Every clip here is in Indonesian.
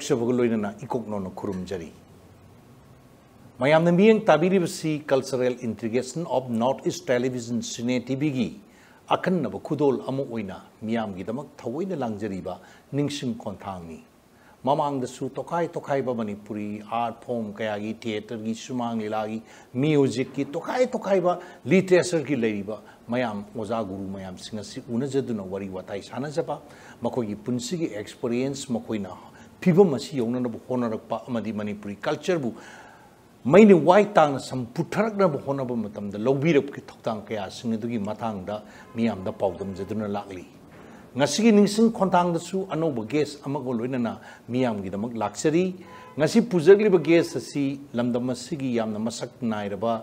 लोना नौ खुरजरी मैं मीन तबीरबी cultural integration of North East television cine TV की अखनब खुदोल लाजरी ममांग तोखा तोखाब मनपुरी आर्ट फोम क्या की थेटर की सुमांग लीला की म्यूजिक की तोखा तोखाब लिटरेचर की लेब मैं ओजा गुरु मैं उनजद वरी वाई सानजा मखोई की पुनसी की एक्सपीरियंस मकोना ꯐꯤꯕꯝ ꯑꯁꯤ ꯌꯧꯅꯅꯕ ꯍꯣꯠꯅꯔꯛꯄ ꯑꯃꯗꯤ ꯃꯅꯤꯄꯨꯔꯤ ꯀꯜꯆꯔꯕꯨ ꯃꯩꯅ ꯋꯥꯏ ꯇꯥꯡꯅ ꯁꯝ ꯄꯨꯊꯔꯛꯅꯕ ꯍꯣꯠꯅꯕ ꯃꯇꯝꯗ ꯂꯧꯕꯤꯔꯛꯄꯒꯤ ꯊꯧꯗꯥꯡ ꯀꯌꯥꯁꯤꯡ ꯑꯗꯨꯒꯤ ꯃꯇꯥꯡꯗ ꯃꯤꯌꯥꯝꯗ ꯄꯥꯎꯗꯝꯖꯗꯨꯅ ꯂꯥꯛꯂꯤ ꯉꯁꯤꯒꯤ ꯅꯤꯡꯁꯤꯡ ꯈꯣꯟꯊꯥꯡꯗꯁꯨ ꯑꯅꯧꯕ ꯒꯦꯁ ꯑꯃꯒ ꯂꯣꯏꯅꯅ ꯃꯤꯌꯥꯝꯒꯤꯗꯃꯛ ꯂꯥꯛꯆꯔꯤ ꯉꯁꯤ ꯄꯨꯖꯔꯤꯕ ꯒꯦꯁ ꯑꯁꯤ ꯂꯝꯗꯝ ꯑꯁꯤꯒꯤ ꯌꯥꯝꯅ ꯃꯁꯛ ꯅꯥꯏꯔꯕ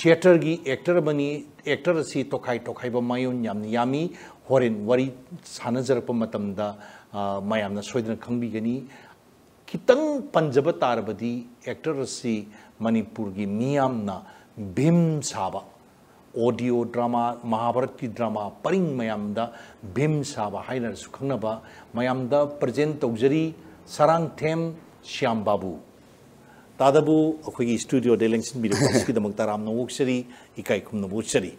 ꯊꯤꯌꯦꯇꯔꯒꯤ ꯑꯦꯛꯇꯔ ꯑꯃꯅꯤ ꯑꯦꯛꯇꯔ ꯑꯁꯤ ꯇꯣꯈꯥꯏ ꯇꯣꯈꯥꯏꯕ ꯃꯥꯌꯣꯟ ꯌꯥꯝꯅ ꯌꯥꯝꯃꯤ ꯍꯣꯔꯦꯟ ꯋꯥꯔꯤ ꯁꯥꯟꯅꯖꯔꯛꯄ ꯃꯇꯝꯗ मैम सोदन खागनी कित पंजब तारबदी एक्टर से मनपुर की मियामना भीम साब ऑडियो ड्रामा महाभारत की ड्रामा परिंग मैमद भीम साब है खब मैम प्रेजें तौजरी सरांथेम श्याम बाबू तादबू अखोई स्टूडियो लेंसीदम राम नोक्सरी इकाई खुम नोक्सरी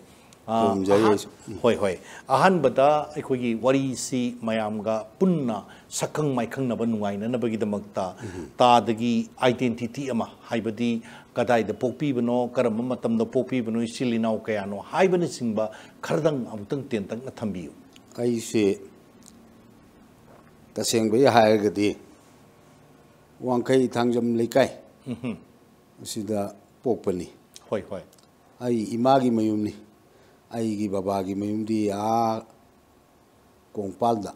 ꯍꯣꯏ ꯍꯣꯏ ꯑꯍꯥꯟꯕꯗ ꯑꯩꯈꯣꯏꯒꯤ ꯋꯥꯔꯤꯁꯤ ꯃꯌꯥꯝꯒ ꯄꯨꯟꯅ ꯁꯛꯈꯪ ꯃꯥꯏꯈꯪꯅꯕ ꯅꯨꯡꯉꯥꯏꯅꯅꯕꯒꯤꯗꯃꯛꯇ ꯇꯥꯗꯒꯤ ꯑꯥꯏꯗꯦꯟꯇꯤꯇꯤ ꯑꯃ ꯍꯥꯏꯕꯗꯤ ꯀꯗꯥꯏꯗ ꯄꯣꯛꯄꯤꯕꯅꯣ ꯀꯔꯝꯕ ꯃꯇꯝꯗ ꯄꯣꯛꯄꯤꯕꯅꯣ ꯏꯆꯤꯜ ꯏꯅꯥꯎ ꯀꯌꯥꯅꯣ ꯍꯥꯏꯕꯅꯆꯤꯡꯕ ꯈꯔꯗꯪ ꯑꯃꯨꯛꯇꯪ ꯇꯦꯟꯇꯛꯅ ꯊꯝꯕꯤꯌꯨ ꯑꯩꯁꯦ ꯇꯁꯦꯡꯕꯒꯤ ꯍꯥꯏꯔꯒꯗꯤ ꯋꯥꯡꯈꯩ ꯊꯥꯡꯖꯝ ꯂꯩꯀꯥꯏ ꯑꯁꯤꯗ ꯄꯣꯛꯄꯅꯤ ꯍꯣꯏ ꯍꯣꯏ ꯑꯩ ꯏꯃꯥꯒꯤ ꯃꯌꯨꯝꯅꯤ ꯑꯩꯒꯤ ꯕꯕꯥꯒꯤ ꯃꯌꯨꯝꯗꯤ ꯑꯥ ꯀꯣꯡꯄꯥꯜꯗ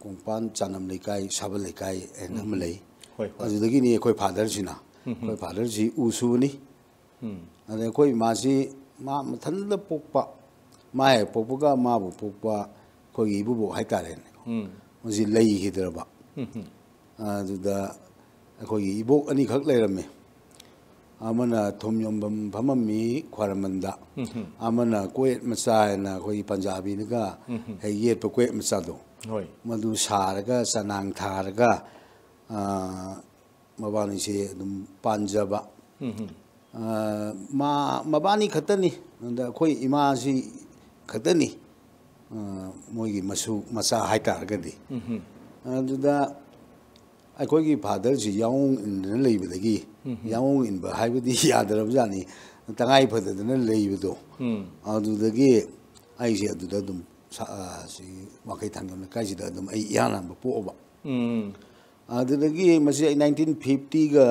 ꯀꯣꯡꯄꯥꯜ ꯆꯥꯅꯝ ꯂꯩꯀꯥꯏ ꯁꯥꯕꯜ ꯂꯩꯀꯥꯏ ꯍꯥꯏꯅ ꯑꯃ ꯂꯩ ꯑꯗꯨꯗꯒꯤꯅꯤ ꯑꯩꯈꯣይ ꯐꯥꯗꯔꯁꯤꯅ ꯑꯩꯈꯣꯏ ꯐꯥꯗꯔꯁꯤ ꯎ ꯁꯨꯕꯅꯤ ꯑꯗꯩ ꯑꯩꯈꯣꯏ ꯏꯃꯥꯁꯤ ꯃꯥ ꯃꯊꯟꯇ ꯄꯣꯛꯄ ꯃꯥ ꯍꯦꯛ ꯄꯣꯛꯄꯒ ꯃꯥꯕꯨ ꯄꯣꯛꯄ ꯑꯩꯈꯣꯏꯒꯤ ꯏꯕꯨꯕꯣꯛ ꯍꯥꯏꯇꯥꯔꯦꯅꯦ ꯃꯁꯤ ꯂꯩꯈꯤꯗ꯭ꯔꯕ ꯑꯗꯨꯗ ꯑꯩꯈꯣꯏꯒꯤ ꯏꯕꯣꯛ ꯑꯅꯤꯈꯛ ꯂꯩꯔꯝꯃꯤ amana tom yom bam pham mi khwarman da amana kwe masa na koi punjabi ni ga he ye pe kwe masa do madu sar ga sanang thar ga mabani se dum panjaba ma mabani khatani nda koi ima si khatani moi gi masu masa hai tar ga di ꯑꯩꯈꯣꯏꯒꯤ ꯐꯥꯗꯔꯁꯤ ꯌꯥꯎꯡ ꯏꯟꯗꯅ ꯂꯩꯕꯗꯒꯤ ꯌꯥꯎꯡ ꯏꯟꯕ ꯍꯥꯏꯕꯗꯤ ꯌꯥꯗ꯭ꯔꯕꯖꯥꯠꯅꯤ ꯇꯉꯥꯏ ꯐꯗꯗꯅ ꯂꯩꯕꯗꯣ ꯑꯗꯨꯗꯒꯤ ꯑꯩꯁꯦ ꯑꯗꯨꯗ ꯑꯗꯨꯝ ꯁꯤ ꯋꯥꯡꯈꯩ ꯊꯥꯡꯖꯝ ꯂꯩꯀꯥꯏꯁꯤꯗ ꯑꯗꯨꯝ ꯑꯩ ꯏꯍꯥꯟ ꯍꯥꯟꯕ ꯄꯣꯛꯑꯕ ꯑꯗꯨꯗꯒꯤ ꯃꯁꯤ ꯑꯩ ꯅꯥꯏꯟꯇꯤꯟ ꯐꯤꯐꯇꯤꯒ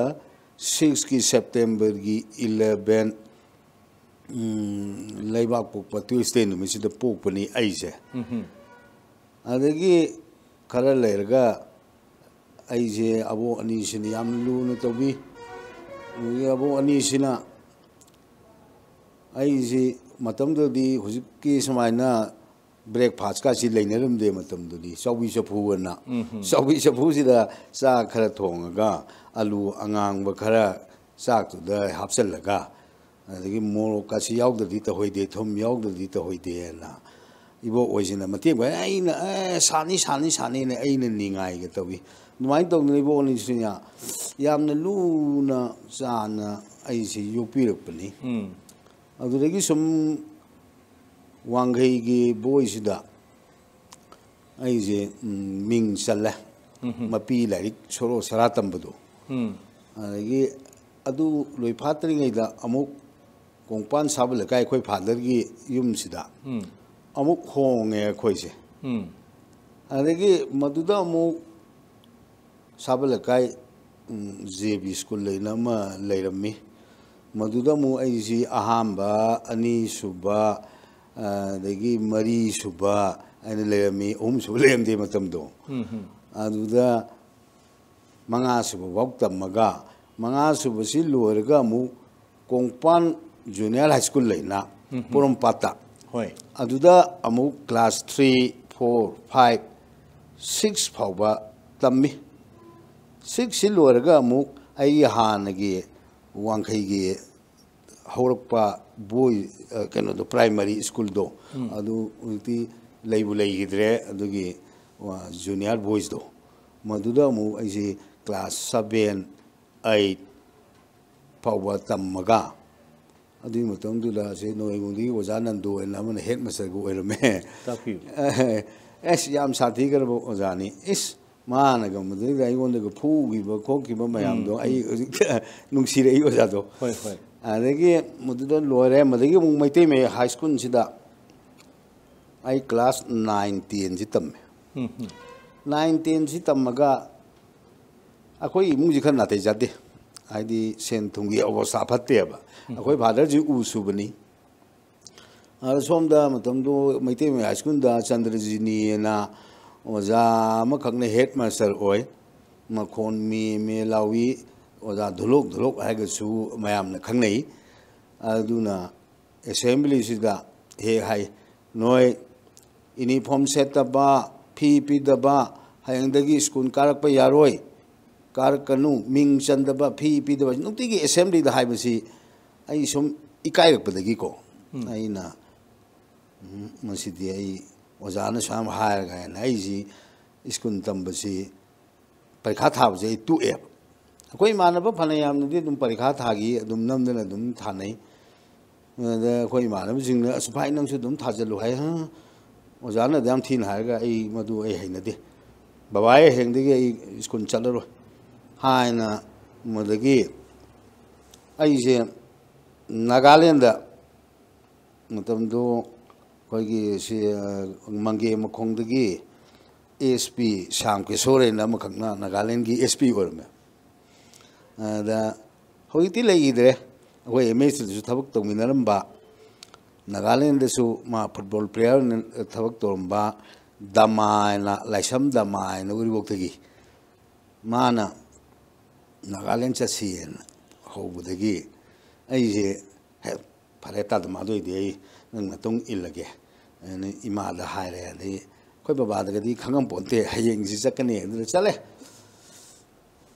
ꯁꯤꯛꯁꯀꯤ ꯁꯦꯞꯇꯦꯝꯕꯔꯒꯤ ꯏꯂꯚꯦꯟ ꯂꯩꯕꯥꯛ ꯄꯣꯛꯄ ꯇ꯭ꯌꯨꯁꯗꯦ ꯅꯨꯃꯤꯠꯁꯤꯗ ꯄꯣꯛꯄꯅꯤ ꯑꯩꯁꯦ ꯑꯗꯒꯤ ꯈꯔ ꯂꯩꯔꯒ ꯑꯩꯁꯦ ꯑꯕꯣꯛ ꯑꯅꯤꯁꯤꯅ ꯌꯥꯝ ꯂꯨꯅ ꯇꯧꯕꯤ ꯑꯗꯒꯤ ꯑꯕꯣꯛ ꯑꯅꯤꯁꯤꯅ ꯑꯩꯁꯤ ꯃꯇꯝꯗꯨꯗꯤ ꯍꯧꯖꯤꯛꯀꯤ ꯁꯨꯃꯥꯏꯅ ꯕ꯭ꯔꯦꯛꯐꯥꯁꯀꯥꯁꯤ ꯂꯩꯅꯔꯝꯗꯦ ꯃꯇꯝꯗꯨꯗꯤ ꯆꯧꯕꯤ ꯆꯐꯨ ꯑꯅ ꯆꯧꯕꯤ ꯆꯐꯨꯁꯤꯗ ꯆꯥꯛ ꯈꯔ ꯊꯣꯡꯉꯒ ꯑꯂꯨ ꯑꯉꯥꯡꯕ ꯈꯔ ꯆꯥꯛꯇꯨꯗ ꯍꯥꯞꯆꯜꯂꯒ ꯑꯗꯒꯤ ꯃꯣꯔꯣꯛꯀꯥꯁꯤ ꯌꯥꯎꯗ꯭ꯔꯗꯤ ꯇꯧꯍꯩꯗꯦ ꯊꯨꯝ ꯌꯥꯎꯗ꯭ꯔꯗꯤ ꯇꯧꯍꯩꯗꯦꯅ ꯏꯕꯣ ꯑꯣꯏꯁꯤꯅ ꯃꯇꯦꯡ ꯄꯥꯡ ꯑꯩꯅ ꯑꯦ ꯁ a ꯅ ꯤ ꯁꯥꯅꯤ ꯁꯥꯅꯤꯅ a ꯩ ꯅ ꯅ ꯤ ꯡ i ꯥ ꯏ ꯒ ꯇꯧꯏ ꯑ ꯗ a ꯃ ꯥ ꯏ ꯅ ꯇꯧꯗꯅ ꯏꯕꯣ ꯑꯣꯅꯤꯁꯤꯅ ꯌꯥꯝꯅ ꯂꯨꯅ a ꯥ ꯅ ꯑꯩꯁꯤ ꯌ ꯣ ꯛ ꯄ ꯤ ꯔ ꯛ ꯄ n ꯤ ꯑꯗꯨꯗꯒꯤ ꯁꯨꯝ ꯋꯥꯡꯈꯩꯒꯤ ꯕ ꯣ ꯏ ꯁ ꯤ a ꯑ ꯩ ꯁ m ꯃꯤꯡ ꯆ a ꯂ ꯦ ꯃꯄꯤ ꯂ a ꯏ ꯔ ꯤ ꯛ ꯁꯣꯔꯣ ꯁꯔꯥ ꯇ ꯝ ꯕ a ꯣ ꯑꯗꯒꯤ ꯑꯗꯨ ꯂꯣꯏ ꯐꯥꯠꯇ꯭ꯔꯤꯉꯩꯗ ꯑꯃꯨꯛ ꯀꯣꯡꯄꯥꯟ ꯁꯥꯕ ꯂꯩꯀꯥꯏ ꯑꯩꯈꯣꯏ ꯐꯥꯗꯔꯒꯤ ꯌꯨꯝꯁꯤꯗ amuk hong e koise. Hmm. Adegi maduda amuk sabal kai zebi skul lei nama lei rami. Maduda mu aizi ahamba ani suba adegi mari suba ani lei om suba lei rami matam do. Hmm. Aduda manga suba waktam maga manga suba silu erga mu kongpan junior high school lei na. Class three four five six फाव तमी six लोरगे हागे वाखगे हर बोय कईमरी स्कूलदो अगद्रे जूनियर बोयसदो मधुदा क्लास सेवेन एट फाव तमगा ओजा हेड मस्टर को एस याम साथीकर ओजानी इस मानगमें फूब खोब मामद नुशीरे ओजादो मुद्दे लोरे मदगी मत मैं हाई स्कूल से क्लास नाइन टेन से तमें नाइन टेन से तमगा अखोई इमु खाते जाते सेंथुंगी अब साफ़त्या बा अखोय भादर जी ऊसुबनी अरे सोम दा मतलब तो मेटे में आजकल दा चंद्रजी नी ओजा मखने हेड मास्टर हो मखोन मी मेलावी ओजा धुलोक धुलोक है मैं खाने एसेंब्ली ही अर्दुना एसेंबली सी दा हे है नोए इनी सेट दबा पी पी दबा स्कूल कारक यारोई कारकनु मिंग चंदब फी पीदब नुती की असेंबली द हाइबसी आई सोम इकाई रखबदगी को आई ना मसी दी आई ओजान स्वाम हायर गए ना आई जी स्कून तंबसी परीक्षा था बजे टू एप कोई मानब फने याम था दुम परीक्षा थागी दुम नमदन था थाने दे कोई मानब जिंग सुफाई नम से दुम थाजलु है ओजान दे हम थीन हायर गए आई मधु ए हैन दे चल रो haina mudagi aise nagalenda mutam do koigi si mangge mukhong dagi sp sham ke sore na mukha na nagalen gi sp gorme da hoiti leidre ho ms su thabuk tong minaram ba nagalenda su ma football player ne thabuk tong ba damai na laisam damai na uri bok dagi mana 나가랜 자시엔 호부대기 아이제 파레타도 마도이데 나동 일라게 아니 이마다 하이레데 거기 바다가디 강강 본테 하이행 지작네 애들 잘래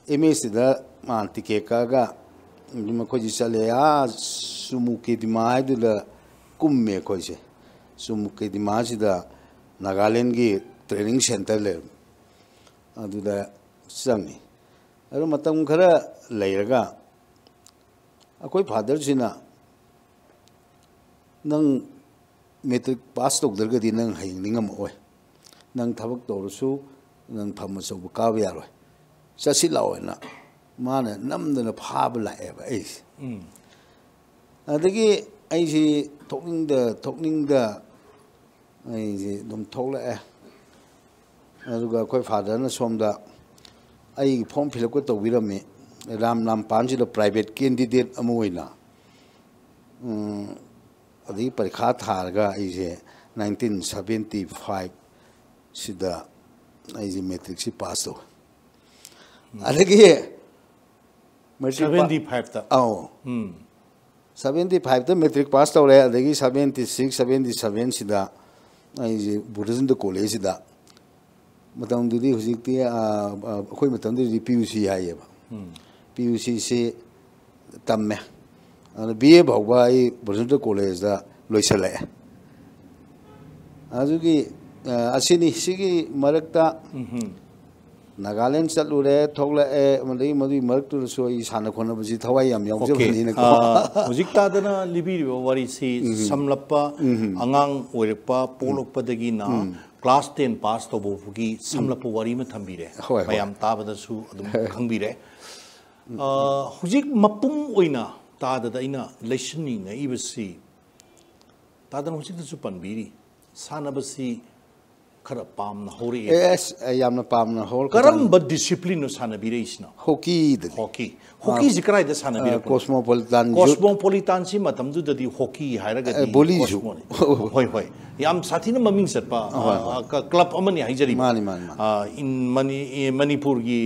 에메스다 만티케카가 좀 거기 잘래야 수무케 디마이들 꿈메 거기 수무케 디마지다 나가랜기 트레이닝 센터를 아두다 상이 ꯑꯗꯨ ꯃꯇꯝ ꯈꯔ ꯂꯩꯔꯒ ꯑꯩꯈꯣꯏ ꯐꯥꯗꯔꯁꯤꯅ ꯅꯪ matric pass ꯇꯧꯗ꯭ꯔꯒꯗꯤ ꯅꯪ ꯍꯌꯦꯡ ꯅꯤꯡꯉꯝꯃꯛꯑꯣꯏ ꯅꯪ ꯊꯕꯛ ꯇꯧꯔꯁꯨ ꯅꯪ ꯐꯝ ꯑꯆꯧꯕ ꯀꯥꯕ ꯌꯥꯔꯣꯏ ꯆꯠꯁꯤ ꯂꯥꯛꯑꯣꯅ ꯃꯥꯅ ꯅꯝꯗꯅ ꯐꯥꯕ ꯂꯥꯛꯑꯦꯕ ꯑꯩꯁꯦ ꯑꯗꯒꯤ ꯑꯩꯁꯤ ꯊꯣꯛꯅꯤꯡꯗ ꯊꯣꯛꯅꯤꯡꯗ ꯑꯩꯁꯤ ꯑꯗꯨꯝ ꯊꯣꯛꯂꯛꯑꯦ ꯑꯗꯨꯒ ꯑꯩꯈꯣꯏ ꯐꯥꯗꯔꯅ ꯁꯣꯝꯗ फॉर्म फिलअप तौरमें राम नाम पाजीद प्राइवेट कैंडिडेट अभी परीक्षा थारे नाइन्टीन सेवेंटी फाइव से पास तौगी सेवेंटी फाइव मेट्रिक पास तौर सेवेंटी सिक्स सेवेंटी सेवेन से कॉलेज से ꯃꯇꯝꯗꯨꯗꯤ ꯍꯧꯖꯤꯛꯇꯤ ꯑꯩꯈꯣꯏ ꯃꯇꯝꯗꯨꯗꯤ ꯄꯤ ꯌꯨ ꯁꯤ ꯍꯥꯏꯌꯦꯕ ꯄꯤ ꯌꯨ ꯁꯤꯁꯤ ꯇꯝꯃꯦ ꯑꯗꯨꯅ ꯕꯤ ꯑꯦ ꯐꯥꯎꯕ ꯑꯩ ꯕ꯭ꯔꯖꯟꯇ ꯀꯣꯂꯦꯖꯗ ꯂꯣꯏꯁꯤꯜꯂꯛꯑꯦ ꯑꯗꯨꯒꯤ ꯑꯁꯤꯅꯤ ꯁꯤꯒꯤ ꯃꯔꯛꯇ नागालैंड चलुरे थोलए मदई मदई मरक तो सो ई साना खोना बजी थवाई हम याव जे बनी ने को हुजिक तादना लिबी वरी सी समलप अंगांग ओरेपा पोलोप दगी ना ꯀ꯭ꯂꯥꯁ ꯇꯦꯟ ꯄꯥꯁ ꯇꯧꯕꯒꯤ ꯁꯝꯂꯞꯄ ꯋꯥꯔꯤ ꯑꯃ ꯊꯝꯕꯤꯔꯦ ꯃꯌꯥꯝ ꯇꯥꯕꯗꯁꯨ ꯑꯗꯨꯝ ꯈꯪꯕꯤꯔꯦ ꯍꯧꯖꯤꯛ ꯃꯄꯨꯡ ꯑꯣꯏꯅ ꯇꯥꯗꯗ ꯑꯩꯅ ꯂꯩꯁꯟꯅꯤꯡꯉꯛꯏꯕꯁꯤ ꯇꯥꯗꯅ ꯍꯧꯖꯤꯛꯇꯁꯨ ꯄꯟꯕꯤꯔꯤ ꯁꯥꯟꯅꯕꯁꯤ खरा पामना हो रही है एस यामना पामना हो करम बद डिसिप्लिन साना बिरे इसना हॉकी द हॉकी हॉकी जिक्राय द साना बिरे कोस्मोपॉलिटन कोस्मोपॉलिटन सि मतम दु ददि हॉकी हायरग दि बोली जु होय होय याम साथी न ममिंग सपा क्लब अमन हाई जरी मानी मानी इन मनी मणिपुर की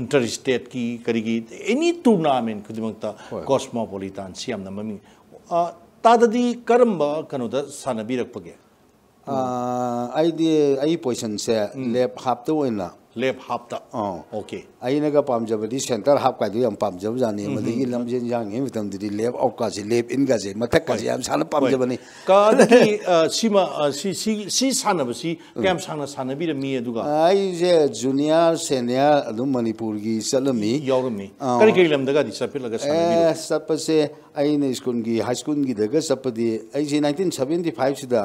इंटर स्टेट की करिगी एनी टूर्नामेंट कुदिमक्ता कोस्मोपॉलिटन सि यामना ममिंग ताददि करम कनोदा साना बिरक पगे আই দি আই পজিশন সে লেপ হাফ টু ইন লেপ হাফ টু অন ওকে আইনে গা পাম জবদি সেন্টার হাফ কাইদি এম পাম জব জানি মানে কি লম জিয়াং হে মদম দি লেপ আউট কা সি লেপ ইন গাজে মথে কা জাম সান পাম জবনি কা কি সীমা সি সি সানব সি ক্যাম্প সাং সানবি র মি এডুগা আই জে জুনিয়র সিনিয়র লুম মণিপুর্গি সলমি ইয়রমি কাইকে লম দগা দি সপ লগা সানবি সপসে আইনে ইস কুনগি হাস কুনগি দগা সপদি আই জে 1975 সিদা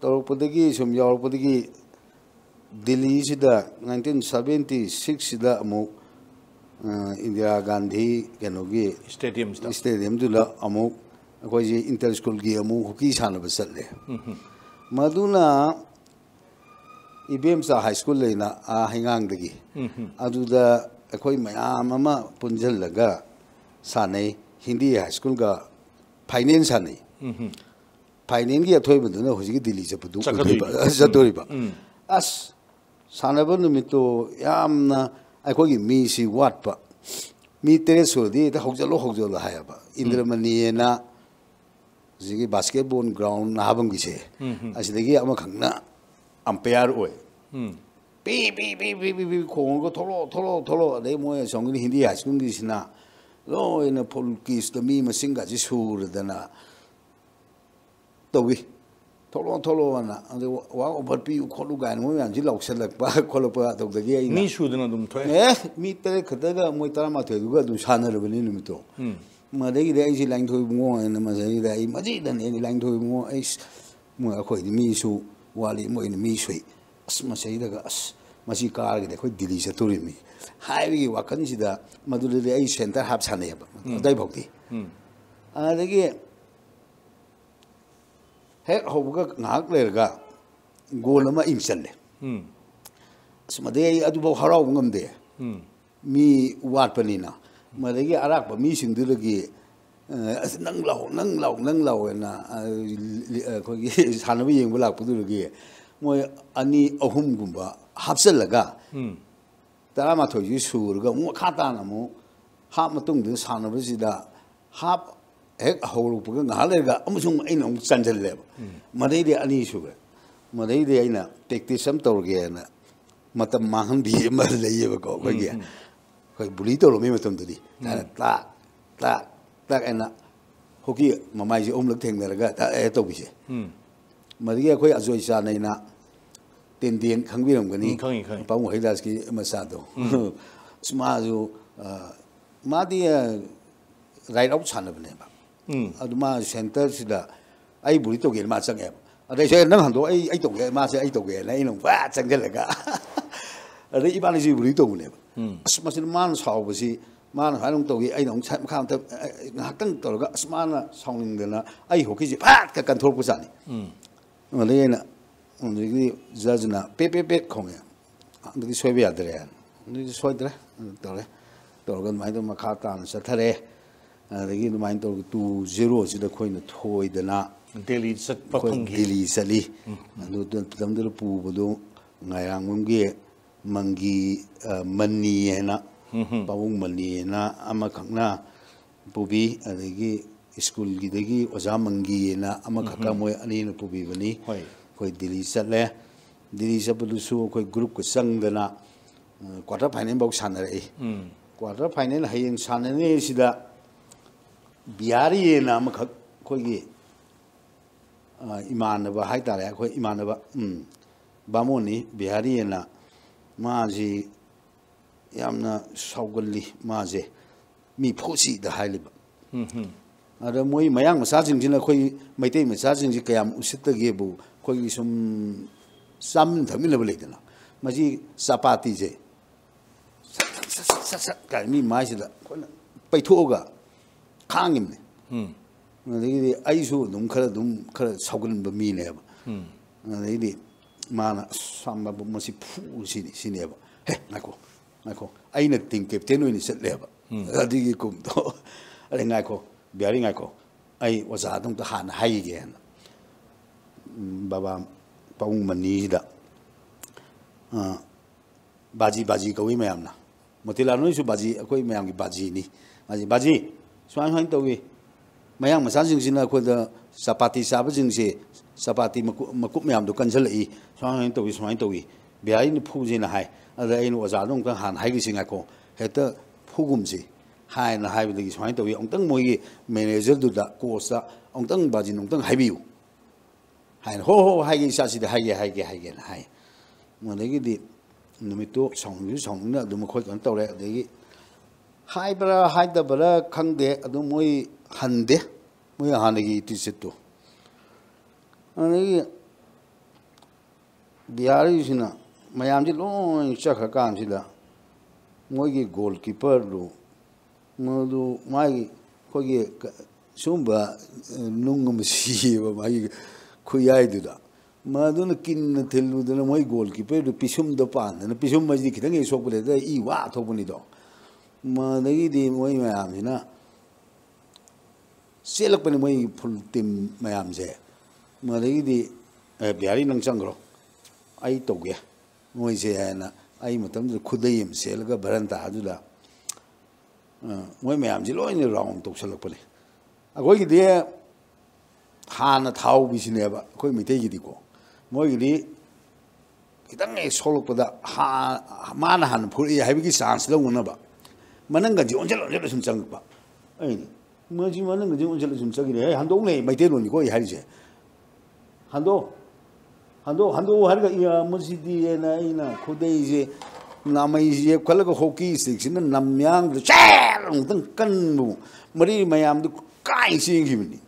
ꯇꯧꯔꯛꯄꯗꯒꯤ ꯁꯨꯝ ꯌꯥꯎꯔꯛꯄꯗꯒꯤ ꯗꯤꯜꯂꯤꯁꯤꯗ ꯅꯥꯏꯟꯇꯤꯟ ꯁꯕꯦꯟꯇꯤ ꯁꯤꯛꯁꯁꯤꯗ ꯑꯃꯨꯛ ꯏꯟꯗꯤꯔꯥ ꯒꯥꯟꯙꯤ ꯀꯩꯅꯣꯒꯤ ꯁ꯭ꯇꯦꯗꯤꯌꯝꯁꯤꯗ ꯁ꯭ꯇꯦꯗꯤꯌꯝꯗꯨꯗ ꯑꯃꯨꯛ ꯑꯩꯈꯣꯏꯁꯤ ꯏꯟꯇꯔ ꯁ꯭ꯀꯨꯜꯒꯤ ꯑꯃꯨꯛ ꯍꯣꯀꯤ ꯁꯥꯟꯅꯕ ꯆꯠꯂꯦ ꯃꯗꯨꯅ ꯏꯕꯦꯝꯆꯥ ꯍꯥꯏ ꯁ꯭ꯀꯨꯜ ꯂꯩꯅ ꯑꯥ ꯍꯩꯉꯥꯡꯗꯒꯤ ꯑꯗꯨꯗ ꯑꯩꯈꯣই ꯃꯌꯥꯝ ꯑꯃ ꯄꯨꯟꯁꯤꯜꯂꯒ ꯁꯥꯟꯅꯩ ꯍꯤꯟꯗꯤ ꯍꯥꯏ ꯁ꯭ꯀꯨꯜꯒ ꯐꯥꯏꯅꯦꯜ ꯁꯥꯟꯅꯩ 파이낸기야토이면은호지기딜리죠부두그리바자도리바아스산업은미또야암나아거기미시왓바미테레소디다혹절로혹절로하야바인드르마니에나지기바스켓볼그라운드나밤기세아시다기아마강나암페아르오에비비비비비비공거토로토로토로내모에정근이힌디아시는디시나로에나폴키스도미마싱가지수르다나 ꯇꯧꯏ ꯊꯣꯛꯂꯛꯑꯣ ꯊꯣꯛꯂꯛꯑꯣꯅ ꯑꯗꯩ ꯋꯥ ꯑꯣꯚꯔꯄꯤꯌꯨ ꯈꯣꯠꯂꯨ ꯀꯥꯏꯅ ꯃꯣꯏ ꯃꯌꯥꯝꯁꯤ ꯂꯥꯎꯁꯜꯂꯛꯄ ꯈꯣꯠꯂꯛꯄ ꯇꯧꯗꯒꯤ ꯑꯩ ꯃꯤ ꯁꯨꯗꯅ ꯑꯗꯨꯝ ꯊꯣꯛꯑꯦ ꯑꯦ ꯃꯤ ꯇꯔꯦꯠ ꯈꯛꯇꯒ ꯃꯣꯏ ꯇꯔꯥꯃꯥꯊꯣꯏꯗꯨꯒ ꯑꯗꯨꯝ ꯁꯥꯟꯅꯔꯕꯅꯤ ꯅꯨꯃꯤꯠꯇꯣ ꯃꯗꯒꯤꯗꯤ ꯑꯩꯁꯤ ꯂꯥꯡꯊꯣꯏ ꯕꯨꯡꯉꯣ ꯍꯥꯏꯅ ꯃꯁꯤꯗ ꯑꯩ ꯃꯁꯤꯗꯅꯦ ꯑꯩꯗꯤ ꯂꯥꯡꯊꯣꯏ ꯕꯨꯡꯉꯣ ꯑꯩ ꯃꯣꯏ ꯑꯩꯈꯣꯏꯗꯤ ꯃꯤꯁꯨ ꯋꯥꯠꯂꯤ ꯃꯣꯏꯅ ꯃꯤ ꯁꯨꯏ ꯑꯁ ꯃꯁꯤꯗꯒ ꯑꯁ ꯃꯁꯤ ꯀꯥꯔꯒꯗꯤ ꯑꯩꯈꯣꯏ ꯗꯤꯜꯂꯤ ꯆꯠꯇꯣꯔꯤꯕꯅꯤ ꯍꯥꯏꯕꯒꯤ ꯋꯥꯈꯜꯁꯤꯗ ꯃꯗꯨꯗꯗꯤ ꯑꯩ ꯁꯦꯟꯇꯔ ꯍꯥꯞ ꯁꯥꯟꯅꯩꯑꯕ ꯑꯗꯨꯋꯥꯏꯐꯥꯎꯗꯤ ꯑꯗꯒꯤ 哎，好不个，那格嘞个，哥那么应生嘞。嗯，所以嘛，这哎，这不哈劳我们得。嗯，咪乌阿婆尼那，嘛那个阿拉婆咪生度了去，哎，那老那老那老那，哎，哎，个些山那边布拉度了去。我哎尼阿姆古巴，哈生嘞个。嗯，再来嘛，托些苏格个，我卡达那嘛，哈嘛东东山那边是达，哈。hầu cả, ông mà đây thì anh ấy hek haurupaga ngaha lerga amusung aina amuk chanjalleba madaide ani suga madaide aina practice am tawrge ana matam maham bi cái leyeba ko bagi khoi buli tawlo me matam dudi ta ta ta cái mà mai ông ta ừ. mà ana hoki mamai ji omlak này là tiền e không ừ, biết làm cái sa không ten bảo khangbiram gani paung haidas ki masado sma ju ma di right out chanabne ba 嗯，阿他妈，现在是的，哎，不会偷钱，妈生的。阿大哥，那很多，哎，哎，偷钱，妈生，哎，偷钱，那伊弄发生的了噶。阿大哥，一般就是不会偷的。嗯，阿斯妈生妈少，不是，妈少，阿龙偷钱，哎，龙拆不开，他妈，阿根偷了，阿斯妈生少，你得了，哎，活起去，发的，干偷菩萨呢。嗯，阿大哥，那，阿大哥，你，你阿那，佩佩佩，空的，阿大哥，你随便打的来，你随便打的来，打的来，打的来，阿大哥，买点买卡单，啥打的来。ꯑꯗꯒꯤ ꯑꯗꯨꯃꯥꯏꯅ ꯇꯧꯔꯒ ꯇꯨ ꯖꯦꯔꯣꯁꯤꯗ ꯑꯩꯈꯣꯏꯅ ꯊꯣꯏꯗꯅ ꯗꯦꯜꯂꯤ ꯆꯠꯄ ꯐꯪꯈꯤ ꯗꯦꯜꯂꯤ ꯆꯠꯂꯤ ꯑꯗꯨ ꯃꯇꯝꯗꯨꯗ ꯄꯨꯕꯗꯣ ꯉꯥꯏꯔꯥꯡꯕꯝꯒꯤ ꯃꯪꯒꯤ ꯃꯟꯅꯤ ꯍꯥꯏꯅ ꯄꯥꯕꯨꯡ ꯃꯟꯅꯤ ꯍꯥꯏꯅ ꯑꯃꯈꯛꯅ ꯄꯨꯕꯤ ꯑꯗꯒꯤ ꯁ꯭ꯀꯨꯜꯒꯤꯗꯒꯤ ꯑꯣꯖꯥ ꯃꯪꯒꯤ ꯍꯥꯏꯅ ꯑꯃꯈꯛꯀ ꯃꯣꯏ ꯑꯅꯤꯅ ꯄꯨꯕꯤꯕꯅꯤ ꯑꯩꯈꯣꯏ ꯗꯤꯜꯂꯤ ꯆꯠꯂꯦ ꯗꯤꯜꯂꯤ ꯆꯠꯄꯗꯨꯁꯨ ꯑꯩꯈꯣꯏ ꯒ꯭ꯔꯨꯞꯀ ꯆꯪꯗꯅ ꯀ꯭ꯋꯥꯔꯇꯔ ꯐꯥꯏꯅꯦꯜꯐꯥꯎ ꯁꯥꯟꯅꯔꯛꯏ ꯀ꯭ꯋꯥꯔꯇꯔ ꯐꯥꯏꯅꯦꯜ ꯍꯌꯦꯡ ꯁꯥꯟꯅꯅꯤꯁꯤꯗ b i a r i ye n a m u koi k ge imanu ba hai t a r a koi imanu ba um b a m o n i b i a r i ye n a m a j i yamna saugali maji m i p o u s i da hai liba. Hmmm. Ada mui mayang m a sachinji na koi mitei a m a sachinji k y a m usitge bu koi isom samdhaminu bolide na maji sapati je. Sa sa sa sa kai mii maji da koi paythoga. kangim ne. Nadi di aisu dum kara dum kara sokun bumi ne ba. Nadi di mana samba bumi si pu sini sini ba. He ngaku ngaku aina tingkep tenu ini set le ba. di kum to ari ngaku biari ngaku ai wasa dum to han hai gen. Baba paung mani da. baji baji kawi me amna. Motilano isu baji kawi me amgi baji ni. Baji baji 双以道义，没位，我洋马车，究或者十八的？三，发、沙发究竟是沙发，是买买买买的？可是哪里？双以道义，各位，所以各位，别人都忽悠你，嗨，人家印度人讲汉嗨的是还得他忽悠你，嗨，哪嗨的？所以所以，各等会儿 m a n 都得过察，我等会儿，巴等会儿嗨好嗨？嗨，吼下次的还子的？嗨的，嗨的，嗨的，嗨的。我那个的，你们都想你们都买块砖到来？那个。Hai Haibara haidabara kangde adu moi hande moi hande gi iti setu. Ani diari biari sina mayam di loin shaka kan sida moi gi gol ki perlu moi do, mai gi ko gi sumba nungu mesi ba mai gi ko yai da. Ma du na kin na telu du na moi gol ki perlu pisum da pan na pisum ma di ki da ngai sok bule da i wa to bunidong. ma moi ma yam moi nagi hina, pani selak di p ꯃ ꯗ ꯒ ꯤ m ꯤ ꯃꯣꯏ ꯃ ꯌ e ꯝ ꯁ ꯤ ꯅ ꯆ ꯦ ꯜ ꯂ ꯛ i ꯅ ꯤ ꯃꯣꯏ ꯐꯨꯜ ꯇꯤꯝ ꯃ ꯌ o ꯝ i ꯦ ꯃꯗꯒꯤꯗꯤ ꯕꯤꯍꯥꯔꯤ ꯅꯪ ꯆꯪꯈ꯭ꯔꯣ ꯑꯩ ꯇꯧꯒꯦ ꯃꯣꯏꯁꯦ ꯍꯥꯏꯅ ꯑꯩ a ꯇ ꯝ ꯗ ꯨ a h ꯨ ꯗ ꯩ ꯑ a ꯁꯦꯠꯂꯒ ꯚ ꯔ m ꯇ i ꯗ ꯨ ꯗ ꯃꯣꯏ ꯃ n ꯥ ꯝ o ꯦ ꯂꯣꯏꯅ ꯔꯥꯎꯟ ꯇ ꯧ ꯁ ꯜ g ꯛ ꯄ ꯅ ꯦ ꯑꯩꯈꯣꯏꯒꯤꯗꯤ ꯍꯥꯟꯅ ꯊꯥꯎꯕꯤꯁꯤꯅꯦꯕ ꯑꯩꯈꯣꯏ ꯃꯩꯇꯩꯒꯤꯗꯤꯀꯣ ꯃꯣꯏꯒꯤꯗꯤ ꯈ ꯤ ꯇ p ꯍ d a ha ꯛ ꯂ ꯛ ꯄ ꯗ ꯃꯥꯅ ꯍꯥꯟꯅ ꯐꯨꯔꯛꯏ ꯍ ꯥ ꯏ ꯕ ꯒ s ꯆ ꯥ ꯟ g u n a b a manan ga jion jalo jalo sum chang pa ai ma ji manan ga jion jalo sum chang re han mai de lo ni ko i hari je han do han do han do har di ye na i na je na mai je kwal ga hoki si si na nam yang de che long tang kan bu mari mai am du kai si ngi ni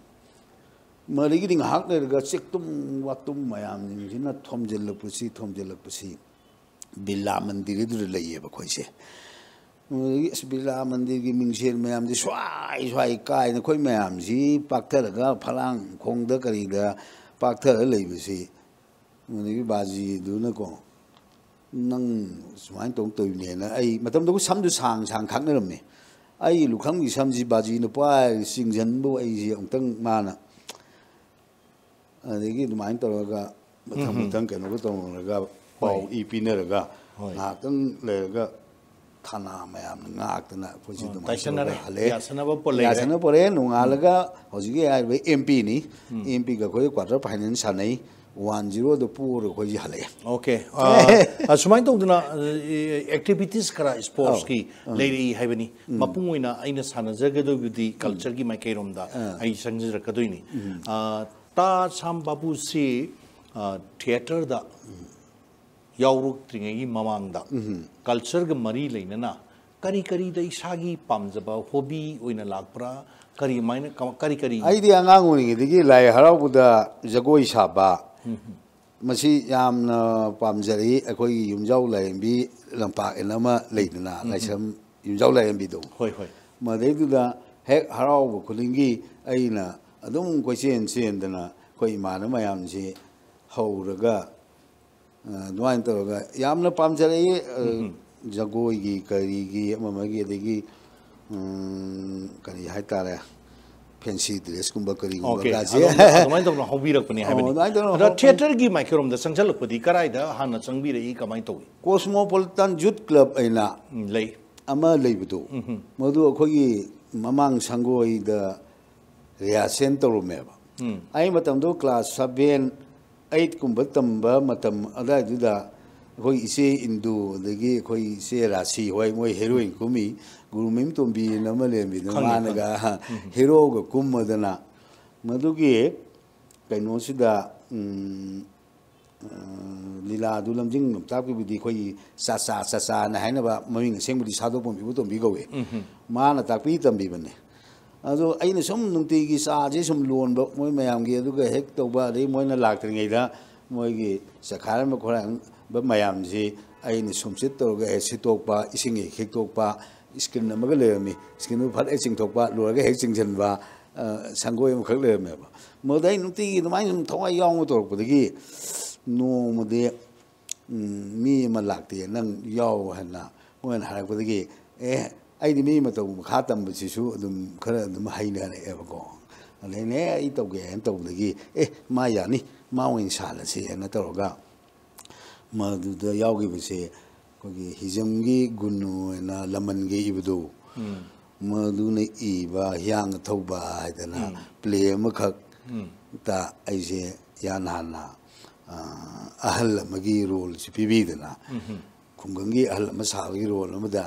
mari gi ding hak le ga sik tum wa tum mai am ni ji na thom je le pu si thom je le pu si बिल्ला मंदिर इधर लाइए बखोई बिरला मंदिर मिंगसेर मैम स्वाई स्वाई कायन कोई मैम से पाथर फलांग खोद करीद पाथर लेबसे बाजीदूनको नंग सुमायन तौं तौने अई मतमदो समदु सांग सांग खांगनरमे अई लुखंग समजी बाजीन पाय सिंगजनबो अई अंतंग माना ꯑꯗꯒꯤ ꯑꯗꯨꯃꯥꯏꯅ ꯇꯧꯔꯒ ꯃꯊꯪ ꯃꯊꯪ ꯀꯩꯅꯣꯒ ꯇꯧꯅꯔꯒ ꯄꯥꯎ ꯏ ꯄꯤꯅꯔꯒ ꯉꯥꯏꯍꯥꯛꯇꯪ ꯂꯩꯔꯒ ꯊꯥꯅꯥ मैम ꯉꯥꯛꯇꯅ ꯑꯩꯈꯣꯏꯁꯤ एम पी ꯌꯥꯁꯅꯕ ꯄꯣꯔꯦ ꯅꯣꯡꯉꯥꯜꯂꯒ ꯍꯧꯖꯤꯛꯀꯤ ꯍꯥꯏꯔꯤꯕ फाइनल ꯁꯥꯟꯅꯩ वन जीरो दो पूरे कोई ओके सुमाइन तो उतना एक्टिविटीज करा स्पोर्ट्स की ले रही है बनी मपुंग कल्चर की मैं कह ता साम बाबू से थिएटर ꯌꯥꯎꯔꯛꯇ꯭ꯔꯤꯉꯩꯒꯤ ꯃꯃꯥꯡꯗ ꯀꯜꯆꯔꯒ ꯃꯔꯤ ꯂꯩꯅꯅ ꯀꯔꯤ ꯀꯔꯤꯗ ꯏꯁꯥꯒꯤ ꯄꯥꯝꯖꯕ ꯍꯣꯕꯤ ꯑꯣꯏꯅ ꯂꯥꯛꯄ꯭ꯔꯥ ꯀꯔꯤ ꯃꯥꯏꯅ ꯀꯔꯤ ꯀꯔꯤ ꯑꯩꯗꯤ ꯑꯉꯥꯡ ꯑꯣꯏꯔꯤꯉꯩꯗꯒꯤ ꯂꯥꯏ ꯍꯔꯥꯎꯕꯗ ꯖꯒꯣꯏ ꯁꯥꯕ ꯃꯁꯤ ꯌꯥꯝꯅ ꯄꯥꯝꯖꯔꯤ ꯑꯩꯈꯣꯏꯒꯤ ꯌꯨꯝꯖꯥꯎ ꯂꯥꯏꯔꯦꯝꯕꯤ ꯂꯝꯄꯥꯛ ꯑꯅ ꯑꯃ ꯂꯩꯗꯅ ꯂꯥꯏꯁ꯭ꯔꯝ ꯌꯨꯝꯖꯥꯎ ꯂꯥꯏꯔꯦꯝꯕꯤꯗꯣ ꯍꯣꯏ ꯍꯣꯏ ꯃꯗꯩꯗꯨꯗ ꯍꯦꯛ ꯍꯔꯥꯎꯕ ꯈꯨꯗꯤꯡꯒꯤ ꯑꯩꯅ ꯑꯗꯨꯝ ꯀꯣꯏꯆꯦꯟ ꯆꯦꯟꯗꯅ ꯑꯩꯈꯣꯏ ꯏꯃꯥꯟꯅꯕ ꯃꯌꯥꯝꯁꯤ ꯍꯧꯔꯒ ꯑꯗꯨꯃꯥꯏꯅ ꯇꯧꯔꯒ ꯌꯥꯝꯅ ꯄꯥꯝꯖꯔꯛꯏ ꯖꯒꯣꯏꯒꯤ ꯀꯔꯤꯒꯤ ꯑꯃꯃꯒꯤ ꯑꯗꯒꯤ ꯀꯔꯤ ꯍꯥꯏꯇꯥꯔꯦ ꯐꯦꯟꯁꯤ ꯗ꯭ꯔꯦꯁꯀꯨꯝꯕ ꯀꯔꯤꯒꯨꯝꯕꯀꯥꯁꯦ ꯑꯗꯨꯃꯥꯏꯅ ꯇꯧꯅ ꯍꯧꯕꯤꯔꯛꯄꯅꯤ ꯍꯥꯏꯕꯅꯤ ꯑꯗ ꯊꯤꯌꯦꯇꯔꯒꯤ ꯃꯥꯏꯀꯩꯔꯣꯝꯗ ꯆꯪꯁꯤꯜꯂꯛꯄꯗꯤ ꯀꯗꯥꯏꯗ ꯍꯥꯟꯅ ꯆꯪꯕꯤꯔꯛꯏ ꯀꯃꯥꯏꯅ ꯇꯧꯏ ꯀꯣꯁꯃꯣꯄꯣꯂꯤꯇꯥꯟ ꯌꯨꯠ ꯀ꯭ꯂꯕ ꯑꯩꯅ ꯂꯩ ꯑꯃ ꯂꯩꯕꯗꯣ ꯃꯗꯨ ꯑꯩꯈꯣꯏꯒꯤ ꯃꯃꯥꯡ ꯁꯪꯒꯣꯏꯗ ꯔꯤꯍꯥꯔꯁꯦꯜ ꯇꯧꯔꯝꯃꯦꯕ ꯑꯩ ꯃꯇꯝꯗꯣ ꯀ꯭ꯂꯥꯁ ꯁꯚꯦꯟ ꯑꯩꯠꯀꯨꯝꯕ ꯇꯝꯕ ꯃꯇꯝ ꯑꯗꯥꯏꯗꯨꯗ ꯑꯩꯈꯣꯏ ꯏꯆꯦ ꯏꯟꯗꯨ ꯑꯗꯒꯤ ꯑꯩꯈꯣꯏ ꯏꯆꯦ ꯔꯥꯁꯤ ꯍꯣꯏ ꯃꯣꯏ ꯍꯦꯔꯣꯏꯟ ꯀꯨꯝꯃꯤ ꯒꯨꯔꯨꯃꯤꯝ ꯇꯣꯝꯕꯤꯅ ꯑꯃ ꯂꯩꯔꯝꯃꯤꯗꯅ ꯃꯥꯅꯒ ꯍꯦꯔꯣꯒ ꯀꯨꯝꯃꯗꯅ ꯃꯗꯨꯒꯤ ꯀꯩꯅꯣꯁꯤꯗ ꯂꯤꯂꯥꯗꯨ ꯂꯝꯖꯤꯡ ꯂꯝꯇꯥꯛꯄꯤꯕꯨꯗꯤ ꯑꯩꯈꯣꯏꯒꯤ ꯆꯥꯆꯥ ꯆꯥꯆꯥꯅ ꯍꯥꯏꯅꯕ ꯃꯃꯤꯡ ꯑꯁꯦꯡꯕꯗꯤ ꯁꯥꯗꯣꯛꯐꯝ ꯏꯕꯨꯇꯣꯝꯕꯤ ꯀꯧꯏ ꯃꯥꯅ ꯇꯥꯛꯄꯤ ꯇꯝꯕꯤꯕꯅꯦ ꯑꯗꯨ ꯑꯩꯅ ꯁꯨꯝ ꯅꯨꯡꯇꯤꯒꯤ ꯆꯥꯁꯦ ꯁꯨꯝ ꯂꯣꯟꯕ ꯃꯣꯏ ꯃꯌꯥꯝꯒꯤ ꯑꯗꯨꯒ ꯍꯦꯛ ꯇꯧꯕ ꯑꯗꯩ ꯃꯣꯏꯅ ꯂꯥꯛꯇ꯭ꯔꯤꯉꯩꯗ ꯃꯣꯏꯒꯤ ꯆꯈꯥꯏꯔꯝꯕ ꯈꯣꯔꯥꯡꯕ ꯃꯌꯥꯝꯁꯤ ꯑꯩꯅ ꯁꯨꯝꯆꯤꯠ ꯇꯧꯔꯒ ꯍꯦꯛ ꯁꯤꯠꯇꯣꯛꯄ ꯏꯁꯤꯡ ꯍꯦꯛ ꯍꯦꯛꯇꯣꯛꯄ ꯏꯁꯀ꯭ꯔꯤꯟ ꯑꯃꯒ ꯂꯩꯔꯝꯃꯤ ꯏꯁꯀ꯭ꯔꯤꯟꯗꯨ ꯐꯠ ꯍꯦꯛ ꯆꯤꯡꯊꯣꯛꯄ ꯂꯣꯏꯔꯒ ꯍꯦꯛ ꯆꯤꯡꯁꯤꯟꯕ ꯁꯪꯒꯣꯏ ꯑꯃꯈꯛ ꯂꯩꯔꯝꯃꯦꯕ ꯃꯗꯨꯗ ꯑꯩ ꯅꯨꯡꯇꯤꯒꯤ ꯑꯗꯨꯃꯥꯏꯅ ꯁꯨꯝ ꯊꯋꯥꯏ ꯌꯥꯎꯅ ꯇꯧꯔꯛꯄꯗꯒꯤ ꯅꯣꯡꯃꯗꯤ ꯃꯤ ꯑꯃ ꯂꯥꯛꯇꯦ ꯅꯪ ꯌꯥꯎ ꯍꯥꯏꯅ ꯃꯣꯏꯅ ꯍꯥꯏꯔꯛꯄꯗꯒꯤ ꯑꯦ Aini mi ma tawu khatam ma chishu dum kara dum hai na na e bago. Ane ne ai tawu ge en tawu dagi e ma ya ni ma wain sha la si e na tawu ga. Ma du da yau gi ba si ko gi hijam gi gunu e na laman gi i bado. Ma du na i ba hiang tawu ba hai ta na ple ma ka ta ai si ya na na. Ahal ma gi rol si pi bi ta na. Kung gi ahal ma sa gi rol ma da.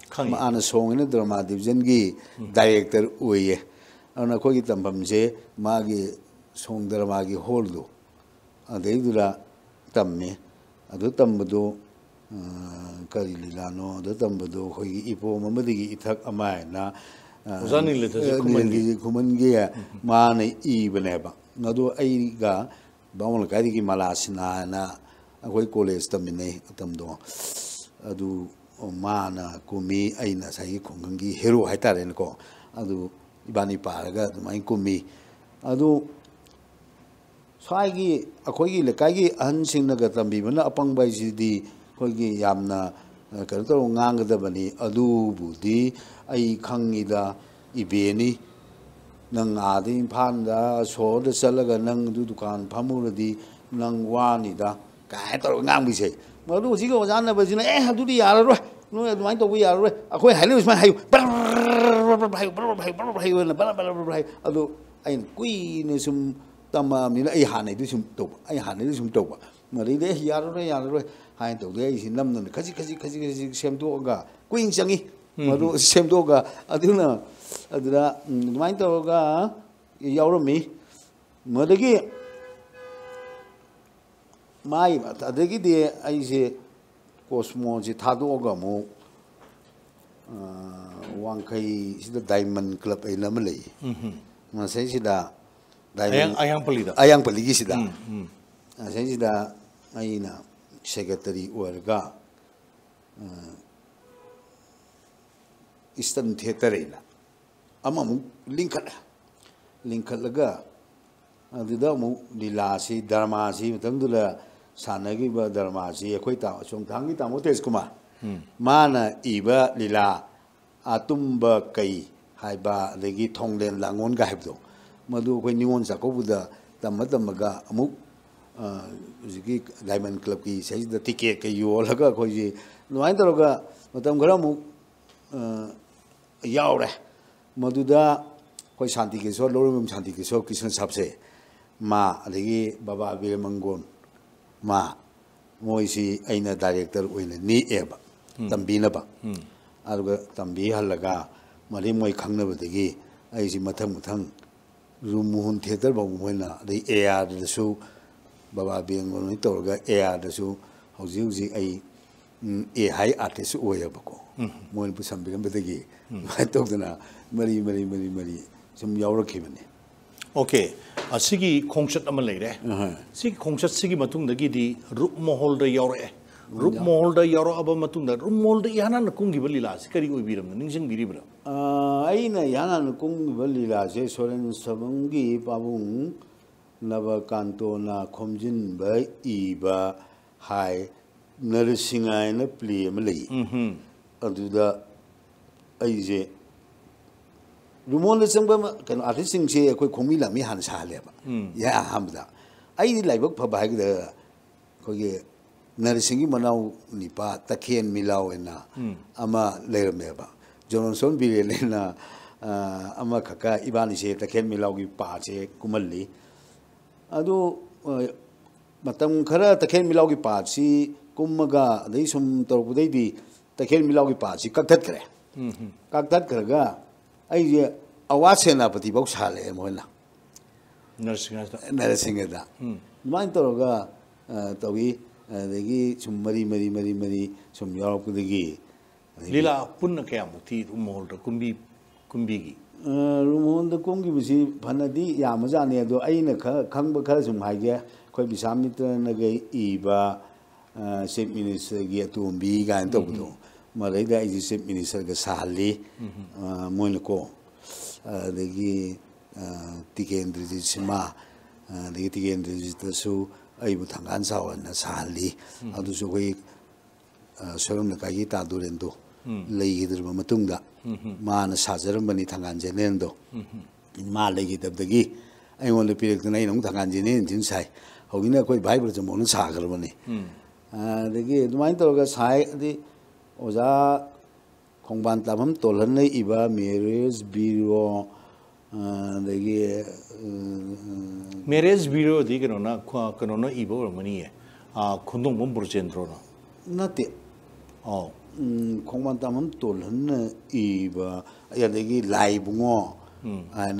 मान song drama दिवजन की director उये अखोगी तमे सों दुर्मा की hollow other तमे अम्बद कई लीलानो तमद इपोम इथक खुमे मान इबने बामल कई की माला सिना अखोई कॉलेज तमें तमद umana kumi aina sai kongengi hero haita ren adu ibani paaga adu main kumi adu soagi swaigi akoigi lekaigi ansing naga tambi mana apang bai sidi koigi yamna kara toro ngang ada bani adu budi ai kang ibeni nang adi panda so de selaga nang du dukan pamuro di nang wani da kaitoro ngang bisai malu sigo zana bazina eh adu di yara nó nói tôi bây giờ akhoi à, hai lưu mà hay hay hay hay adu ain kui ne sum tama mi ai han này tôi sum tụ ai han này tôi sum tụ mà đi đấy giờ rồi giờ rồi hai tụ đấy xin năm năm cái gì cái gì xem tôi cả kui chẳng gì mà tôi xem tôi cả adu na adu na nói tôi cả giàu rồi mi mà đấy cái mai mà đấy cái đi ai kosmoji tado ogamu wang kai sida diamond club ai namalai masai mhm. sida ayang ayang pelida ayang peligi sida hmm, hmm. masai sida ai na secretary warga eastern theater ai na ama mu lingkat lingkat laga adida mu dilasi dharma si matang dula सानगिब धर्मासी अखोई ता सोमथांगी तामो तेज कुमार माना इबा लीला अतुंब कई हाइबा अदगी थोंगलेन लांगोन गा हाइबदो मदु अखोई निगोन साकोबुदा तम्मा तम्मगा अमुक ꯍꯧꯖꯤꯛꯀꯤ ꯗꯥꯏꯃꯟ ꯀ꯭ꯂꯕꯀꯤ ꯏꯁꯩꯁꯤꯗ ꯇꯤꯀꯦꯠꯀ ꯌꯣꯜꯂꯒ ꯑꯩꯈꯣꯏꯁꯤ ꯑꯗꯨꯃꯥꯏꯅ ꯇꯧꯔꯒ ꯃꯇꯝ ꯈꯔ ꯑꯃꯨꯛ ꯌꯥꯎꯔꯦ ꯃꯗꯨꯗ ꯑꯩꯈꯣꯏ ꯁꯥꯟꯇꯤ ꯀꯤꯁꯣꯔ ꯂꯧꯔꯤꯕꯝ ꯁꯥꯟꯇꯤ ꯀꯤꯁꯣꯔ ꯀꯤꯁꯟ ꯁꯥꯞꯁꯦ ꯃꯥ ꯑꯗꯒꯤ ꯕꯕꯥ ꯕꯤꯔꯃꯪꯒꯣꯟ ꯃꯥ ꯃꯣꯏꯁꯤ ꯑꯩꯅ ꯗꯥꯏꯔꯦꯛꯇꯔ ꯑꯣꯏꯅ ꯅꯦꯛꯑꯦꯕ ꯇꯝꯕꯤꯅꯕ ꯑꯗꯨꯒ ꯇꯝꯕꯤꯍꯜꯂꯒ ꯃꯔꯤ ꯃꯣꯏ ꯈꯪꯅꯕꯗꯒꯤ ꯑꯩꯁꯤ ꯃꯊꯪ ꯃꯊꯪ ꯃꯨꯍꯨꯟ ꯊꯤꯌꯦꯇꯔ ꯐꯥꯎꯕ ꯃꯣꯏꯅ ꯑꯗꯩ ꯑꯦ ꯑꯥꯔꯗꯁꯨ ꯕꯕꯥ ꯕꯦꯡꯒꯣꯅꯤ ꯇꯧꯔꯒ ꯑꯦ ꯑꯥꯔꯗꯁꯨ ꯍꯧꯖꯤꯛ ꯍꯧꯖꯤꯛ ꯑꯩ ꯑꯦ ꯍꯥꯏ ꯑꯥꯔꯇꯤꯁ ꯑꯣꯏꯌꯦꯕꯀꯣ ꯃꯣꯏꯅ ꯄꯨꯁꯟꯕꯤꯔꯝꯕꯗꯒꯤ ꯑꯗꯨꯃꯥꯏꯅ ꯇꯧꯗꯅ ꯃꯔꯤ ꯃꯔꯤ ꯃꯔꯤ ꯃꯔꯤ ꯁꯨꯝ ꯌꯥꯎꯔꯛꯈꯤꯕꯅꯤ ꯑꯣꯀꯦ ꯑꯁꯤꯒꯤ ꯈꯣꯡꯆꯠ ꯑꯃ ꯂꯩꯔꯦ ꯁꯤꯒꯤ ꯈꯣꯡꯆꯠꯁꯤꯒꯤ ꯃꯇꯨꯡꯗꯒꯤꯗꯤ ꯔꯨꯞ ꯃꯣꯍꯣꯜꯗ ꯌꯥꯎꯔꯛꯑꯦ ꯔꯨꯞ ꯃꯣꯍꯣꯜꯗ ꯌꯥꯎꯔꯛꯑꯕ ꯃꯇꯨꯡꯗ ꯔꯨꯞ ꯃꯣꯍꯣꯜꯗ ꯏꯍꯥꯟ ꯍꯥꯟꯅ ꯀꯨꯝꯈꯤꯕ ꯂꯤꯂꯥꯁꯤ ꯀꯔꯤ ꯑꯣꯏꯕꯤꯔꯝꯅꯣ ꯅꯤꯡꯁꯤꯡꯕꯤꯔꯤꯕ꯭ꯔꯥ ꯑꯩꯅ ꯏꯍꯥꯟ ꯍꯥꯟꯅ ꯀꯨꯝꯈꯤꯕ ꯂꯤꯂꯥꯁꯦ ꯁꯣꯔꯦꯟ ꯁꯕꯝꯒꯤ ꯄꯥꯕꯨꯡ ꯅꯕꯀꯥꯟꯇꯣꯅ ꯈꯣꯝꯖꯤꯟꯕ ꯏꯕ ꯍꯥꯏ ꯅꯔꯁꯤꯡꯍꯥꯏꯅ ꯄ꯭ꯂꯦ ꯑꯃ ꯂꯩ ꯑꯗꯨꯗ ꯑꯩꯁꯦ ꯔꯨꯃꯣꯟꯗ ꯆꯪꯕ ꯀꯩꯅꯣ ꯑꯥꯔꯇꯤꯁꯁꯤꯡꯁꯦ ꯑꯩꯈꯣꯏ ꯈꯣꯡꯃꯤ ꯂꯝꯃꯤ ꯍꯥꯟꯅ ꯁꯥꯍꯜꯂꯦꯕ ꯌꯥ ꯑꯍꯥꯟꯕꯗ ꯑꯩꯗꯤ ꯂꯥꯏꯕꯛ ꯐꯕ ꯍꯥꯏꯒꯗ ꯑꯩꯈꯣꯏꯒꯤ ꯅꯔꯁꯤꯡꯒꯤ ꯃꯅꯥꯎ ꯅꯤꯄꯥ ꯇꯈꯦꯟ ꯃꯤꯂꯥꯎ ꯍꯥꯏꯅ ꯑꯃ ꯂꯩꯔꯝꯃꯦꯕ ꯖꯣꯅꯣꯟꯁꯣꯟ ꯕꯤꯔꯦꯟ ꯍꯥꯏꯅ ꯑꯃ ꯈꯛꯀ ꯏꯕꯥꯅꯤꯁꯦ ꯇꯈꯦꯟ ꯃꯤꯂꯥꯎꯒꯤ ꯄꯥꯁꯦ ꯀꯨꯝꯍꯜꯂꯤ ꯑꯗꯨ ꯃꯇꯝ ꯈꯔ ꯇꯈꯦꯟ ꯃꯤꯂꯥꯎꯒꯤ ꯄꯥꯠꯁꯤ ꯀꯨꯝꯃꯒ ꯑꯗꯩ ꯁꯨꯝ ꯇꯧꯔꯛꯄꯗꯩꯗꯤ ꯇꯈꯦꯟ ꯃꯤꯂꯥꯎꯒꯤ ꯄꯥꯠꯁꯤ ꯀꯛꯊꯠꯈ꯭ꯔꯦ ꯀꯛꯊꯠꯈ꯭ꯔꯒ ꯑꯩꯁꯦ ꯑꯋꯥ ꯁꯦꯅꯥꯄꯇꯤꯐꯧ ꯁꯥꯜꯂꯛꯑꯦ ꯃꯣꯏꯅ ꯅꯔꯁꯤꯡꯍꯗ ꯅꯔꯁꯤꯡꯍꯗ ꯑꯗꯨꯃꯥꯏꯅ ꯇꯧꯔꯒ ꯇꯧꯏ ꯑꯗꯒꯤ ꯁꯨꯝ ꯃꯔꯤ ꯃꯔꯤ ꯃꯔꯤ ꯃꯔꯤ ꯁꯨꯝ ꯌꯥꯎꯔꯛꯄꯗꯒꯤ ꯂꯤꯂꯥ ꯄꯨꯟꯅ ꯀꯌꯥꯃꯨꯛꯇꯤ ꯃꯣꯜꯗ ꯀꯨꯝꯕꯤ ꯀꯨꯝꯕꯤꯒꯤ ꯔꯨꯝꯍꯣꯟꯗ ꯀꯨꯝꯈꯤꯕꯁꯤ ꯐꯅꯗꯤ ꯌꯥꯝꯃꯖꯥꯠꯅꯤ ꯑꯗꯣ ꯑꯩꯅ ꯈꯔꯈꯪꯕ ꯈꯔ ꯁꯨꯝ ꯍꯥꯏꯒꯦ ꯑꯩꯈꯣꯏ ꯕꯤꯁꯥꯃꯤꯇ꯭ꯔꯅꯒ ꯏꯕ ꯆꯤꯐ ꯃꯤꯅꯤꯁꯇꯔꯒꯤ ꯑꯇꯣꯝꯕꯤ ꯀꯥꯏꯅ ꯇꯧꯕꯗꯣ मलाई चिप मिनिस्टर साहे मैले कि तिगेन्द्रजित सिमा तिगेन्द्रजित ठान साउन साहितलेकादेनदो मारे ठेनदो मारेक्ने अहिले मङ्गालेन सिक्किम अब भाइ ब्रजन साग्रबने अघि अन तर स oza kongpan tabham tolhan na iba meres biro eh, dagi eh, meres biro di kano ah, na kano na iba wala oh. mani e kundung mung buru chendro na na te kongpan tabham tolhan na iba ya dagi laibungo hmm. ah,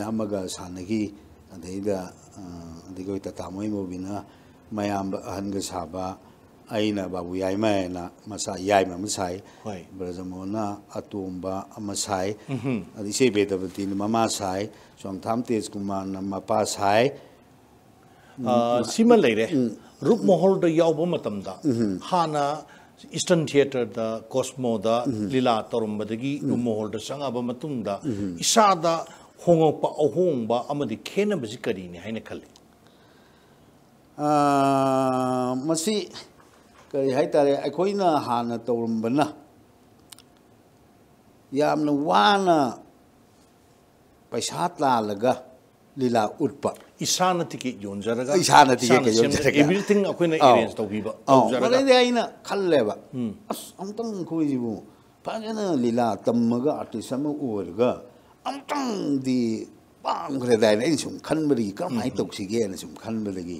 aina babu yai mai na masai yai mai masai, berazamo na atumba masai, adisei beta beti na mamasai, song tamtes kuman na mapasai, sima leire, rup mohol da yau bo matamda, hana eastern theater da cosmo da lila torum badagi, rup mohol da sanga bo matumda, isada hongo pa ohong ba amadi kena besikari ni hai na kali, masih ꯀꯔꯤ ꯍꯥꯏꯇꯥꯔꯦ ꯑꯩꯈꯣꯏꯅ ꯍꯥꯟꯅ ꯇꯧꯔꯝꯕꯅ ꯌꯥꯝꯅ ꯋꯥꯅ ꯄꯩꯁꯥ ꯇꯥꯜꯂꯒ ꯂꯤꯂꯥ ꯎꯠꯄ ꯏꯁꯥꯅ ꯇꯤꯀꯦꯠ ꯌꯣꯟꯖꯔꯒ ꯏꯁꯥꯅ ꯇꯤꯀꯦꯠ ꯌꯣꯟꯖꯔꯒ ꯑꯦꯚ꯭ꯔꯤꯊꯤꯡ ꯑꯩꯈꯣꯏꯅ ꯑꯦꯔꯦꯟꯖ ꯇꯧꯕꯤꯕ ꯇꯧꯖꯔꯒ ꯑꯗꯩꯗꯤ ꯑꯩꯅ ꯈꯜꯂꯦꯕ ꯑꯁ ꯑꯝꯇꯪ ꯑꯩꯈꯣꯏꯁꯤꯕꯨ ꯐꯖꯅ ꯂꯤꯂꯥ ꯇꯝꯃꯒ ꯑꯥꯔꯇꯤꯁ ꯑꯃ ꯑꯣꯏꯔꯒ ꯑꯝꯇꯪꯗꯤ ꯄꯥꯝꯈ꯭ꯔꯦꯗꯥꯏꯅ ꯑꯩꯅ ꯁꯨꯝ ꯈꯟꯕꯗꯒꯤ ꯀꯔꯝꯍꯥꯏꯅ ꯇꯧꯁꯤꯒꯦꯅ ꯁꯨꯝ ꯈꯟꯕꯗꯒꯤ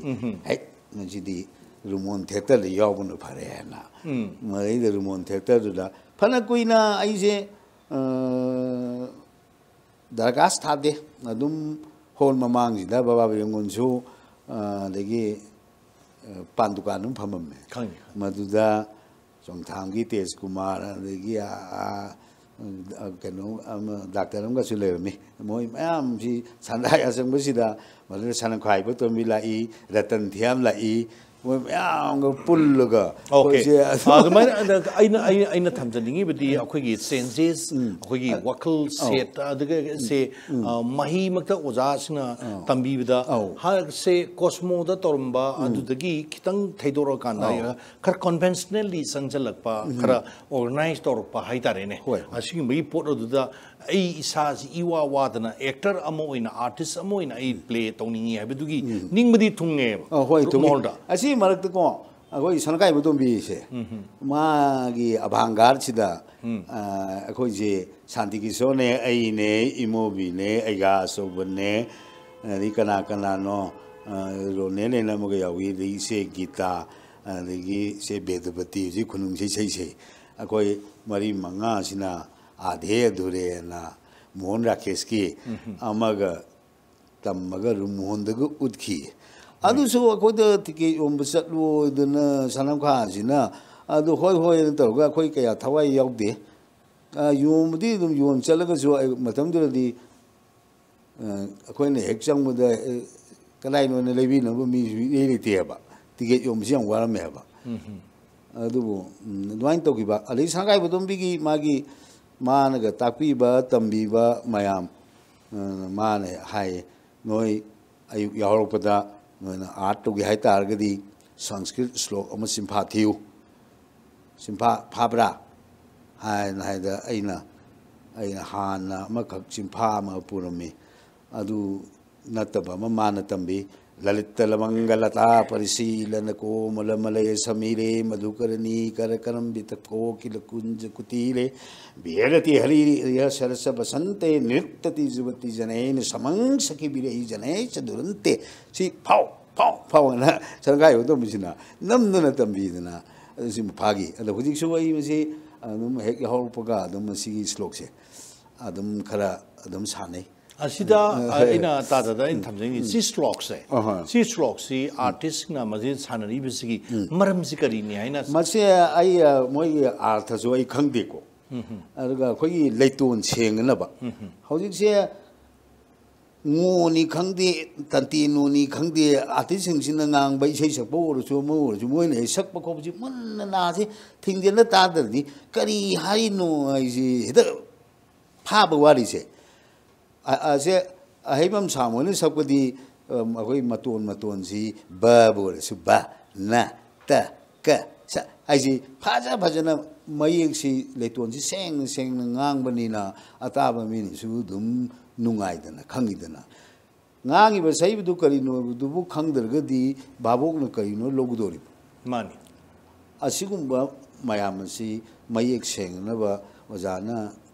ꯍꯦꯛ ꯃꯁꯤꯗꯤ r u m o n t e t a r de yobu no parena ma ida r u m o n t e t a r de da pana kuina aise dargas t a d e n adum hol mamang ji da baba ba yengon ju degi p a n d u k a n u n g p a m a m me maduda o 정탐기 테스 g 마라 데기 아 kano u m r a a legi e a d a k t o r a n ga g su l e m e mi o mo am s i sanda ya s e n g bu si da ma le san a k w a i bu to mi la i ratan t i a m la i ওয়া ওং পুলুগা ওকে ফারমান আই আইনা থাম্পসনি গি বতি অখৈগি চেঞ্জেস অখৈগি ওয়াকল সেট আদেগ সে মহি মত উযাসনা তম্বিবিদা হার সে কোসমো দ টরম্বা আদু দগি খিতং থাইদরো কান্দায়া ক্র কনভেনশনালি সঞ্চালক পা ক্র ꯑꯩ ꯏꯁꯥꯁꯤ ꯏꯋꯥ ꯋꯥꯗꯅ ꯑꯦꯛꯇꯔ ꯑꯃ ꯑꯣꯏꯅ ꯑꯥꯔꯇꯤꯁ ꯑꯃ ꯑꯣꯏꯅ ꯑꯩ ꯄ꯭ꯂꯦ ꯇꯧꯅꯤꯡꯉꯤ ꯍꯥꯏꯕꯗꯨꯒꯤ ꯅꯤꯡꯕꯗꯤ ꯊꯨꯡꯉꯦꯕ ꯍꯣꯏ ꯊꯨꯡꯉꯦ ꯑꯁꯤ ꯃꯔꯛꯇꯀꯣ ꯑꯩꯈꯣꯏ ꯁꯅꯀꯥꯏꯕ ꯇꯣꯝꯕꯤꯁꯦ ꯃꯥꯒꯤ ꯑꯚꯥꯡꯒꯥꯔꯁꯤꯗ ꯑꯩꯈꯣꯏꯁꯦ ꯁꯥꯟꯇꯤ ꯀꯤꯁꯣꯔꯅꯦ ꯑꯩꯅꯦ ꯏꯃꯣꯕꯤꯅꯦ ꯑꯩꯒꯥ ꯑꯆꯧꯕꯅꯦ ꯑꯗꯩ ꯀꯅꯥ ꯀꯅꯥꯅꯣ ꯔꯣꯅꯦꯅꯦꯅ ꯑꯃꯒ ꯌꯥꯎꯏ ꯑꯗꯒꯤ ꯏꯆꯦ ꯒꯤꯇꯥ ꯑꯗꯒꯤ ꯏꯆꯦ ꯕꯦꯗꯕꯇꯤ ꯍꯧꯖꯤꯛ ꯈꯨꯅꯨꯡꯁꯦ ꯏꯁꯩ ꯁꯩ ꯑꯩꯈꯣꯏ ꯃꯔꯤ ꯃꯉꯥꯁꯤꯅ आधे अधूरे ना मोहन राकेश की अमग तम मगर मोहन उदकी अखोद चलूदन सनम खान हई हई तौर क्या थवाई यादे योदी योम चलू अखोने हेक चंगद कदाइनोने लेबीनब मीसु लेतेब से योमसे वारमेब अब अदुवाइन तौकीबा अलै सांगाइबदोंबिगी मागी mana ga takpi ba tambi ba mayam mana hai noi ayu yahoro pada noi na atu gi hai tar ga sanskrit slok ama simpatiu simpa pabra hai na hai da aina aina hana ma kak simpa ma puromi adu na taba ma mana tambi मलय समीरे मधुकरनीकरकरम्बितकोकिलकुञ्जकुटीरे विहरति सरस बसंते नृत्यति युवति जनेन समं सखिभिरैः जनै च दुरन्ते सि फौ फौ फौना सरकार होतोबसिना नꯝꯗꯅ ꯇꯝꯕꯤꯗꯅ अद हुजिक ꯑꯗꯣ ꯍꯧꯖꯤꯛꯁꯨ ꯑꯩ ꯃꯁꯤ ꯑꯗꯨꯝ ꯍꯦꯛ ꯌꯥꯎꯔꯛꯄꯒ ꯑꯗꯨꯝ श्लोक से ꯑꯗꯨꯝ खरा ꯑꯗꯨꯝ साने asida ina ta da da in tham jeng si strokes se si strokes si artist na ma jin san ri bi si maram si kari ni haina ma se ai moi art zo ai k a n g de ko aga k o i leitun cheng na ba hojik se ngô ni k a n g d i tận ti nô ni k a n g đi à tí s i n g s i n a ngang bây x â i sắc bao r o c h o a mua r o c h o a mua này s ắ k bao không chứ m u n n a na s ế t i n g d ế n nó ta d ư l c đi cái h a i n o ai g i hết a ó phá b a w a đi s h ế ase ahimam samone sabko di um, agoi matun matun si ba bol su ba na ta ka sa aji paja na maiyek si leiton si seng seng ngang na ataba min su dum nungai dana khangi dana ngangi ba sai du kari no du bu khang dar babok no kari no logu dori mani asigum ba mayam si ya seng na ba ojana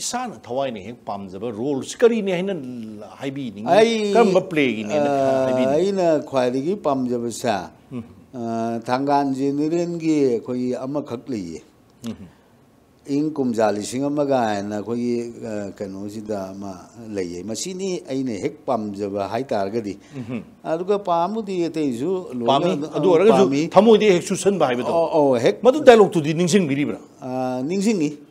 इसान थवाई ने हेक पामजब रोल करी ने हैन हाइबी नि करम प्ले गी ने हाइबी आइना ख्वाइली गी पामजब सा थांगान जिनरेन गी कोई अमा खक लिये इन कुमजा लिसिंग अमा गायन कोई कनो जिदा मा लये मसिनी आइने हेक पामजब हाइ तारगदी अदुग पामु दि तेजु पामी अदु अरग जु थमो दि हेक सुसन बाइबो ओ हेक मदु डायलॉग तु दि निंगसिंग बिरिबरा निंगसिंग गी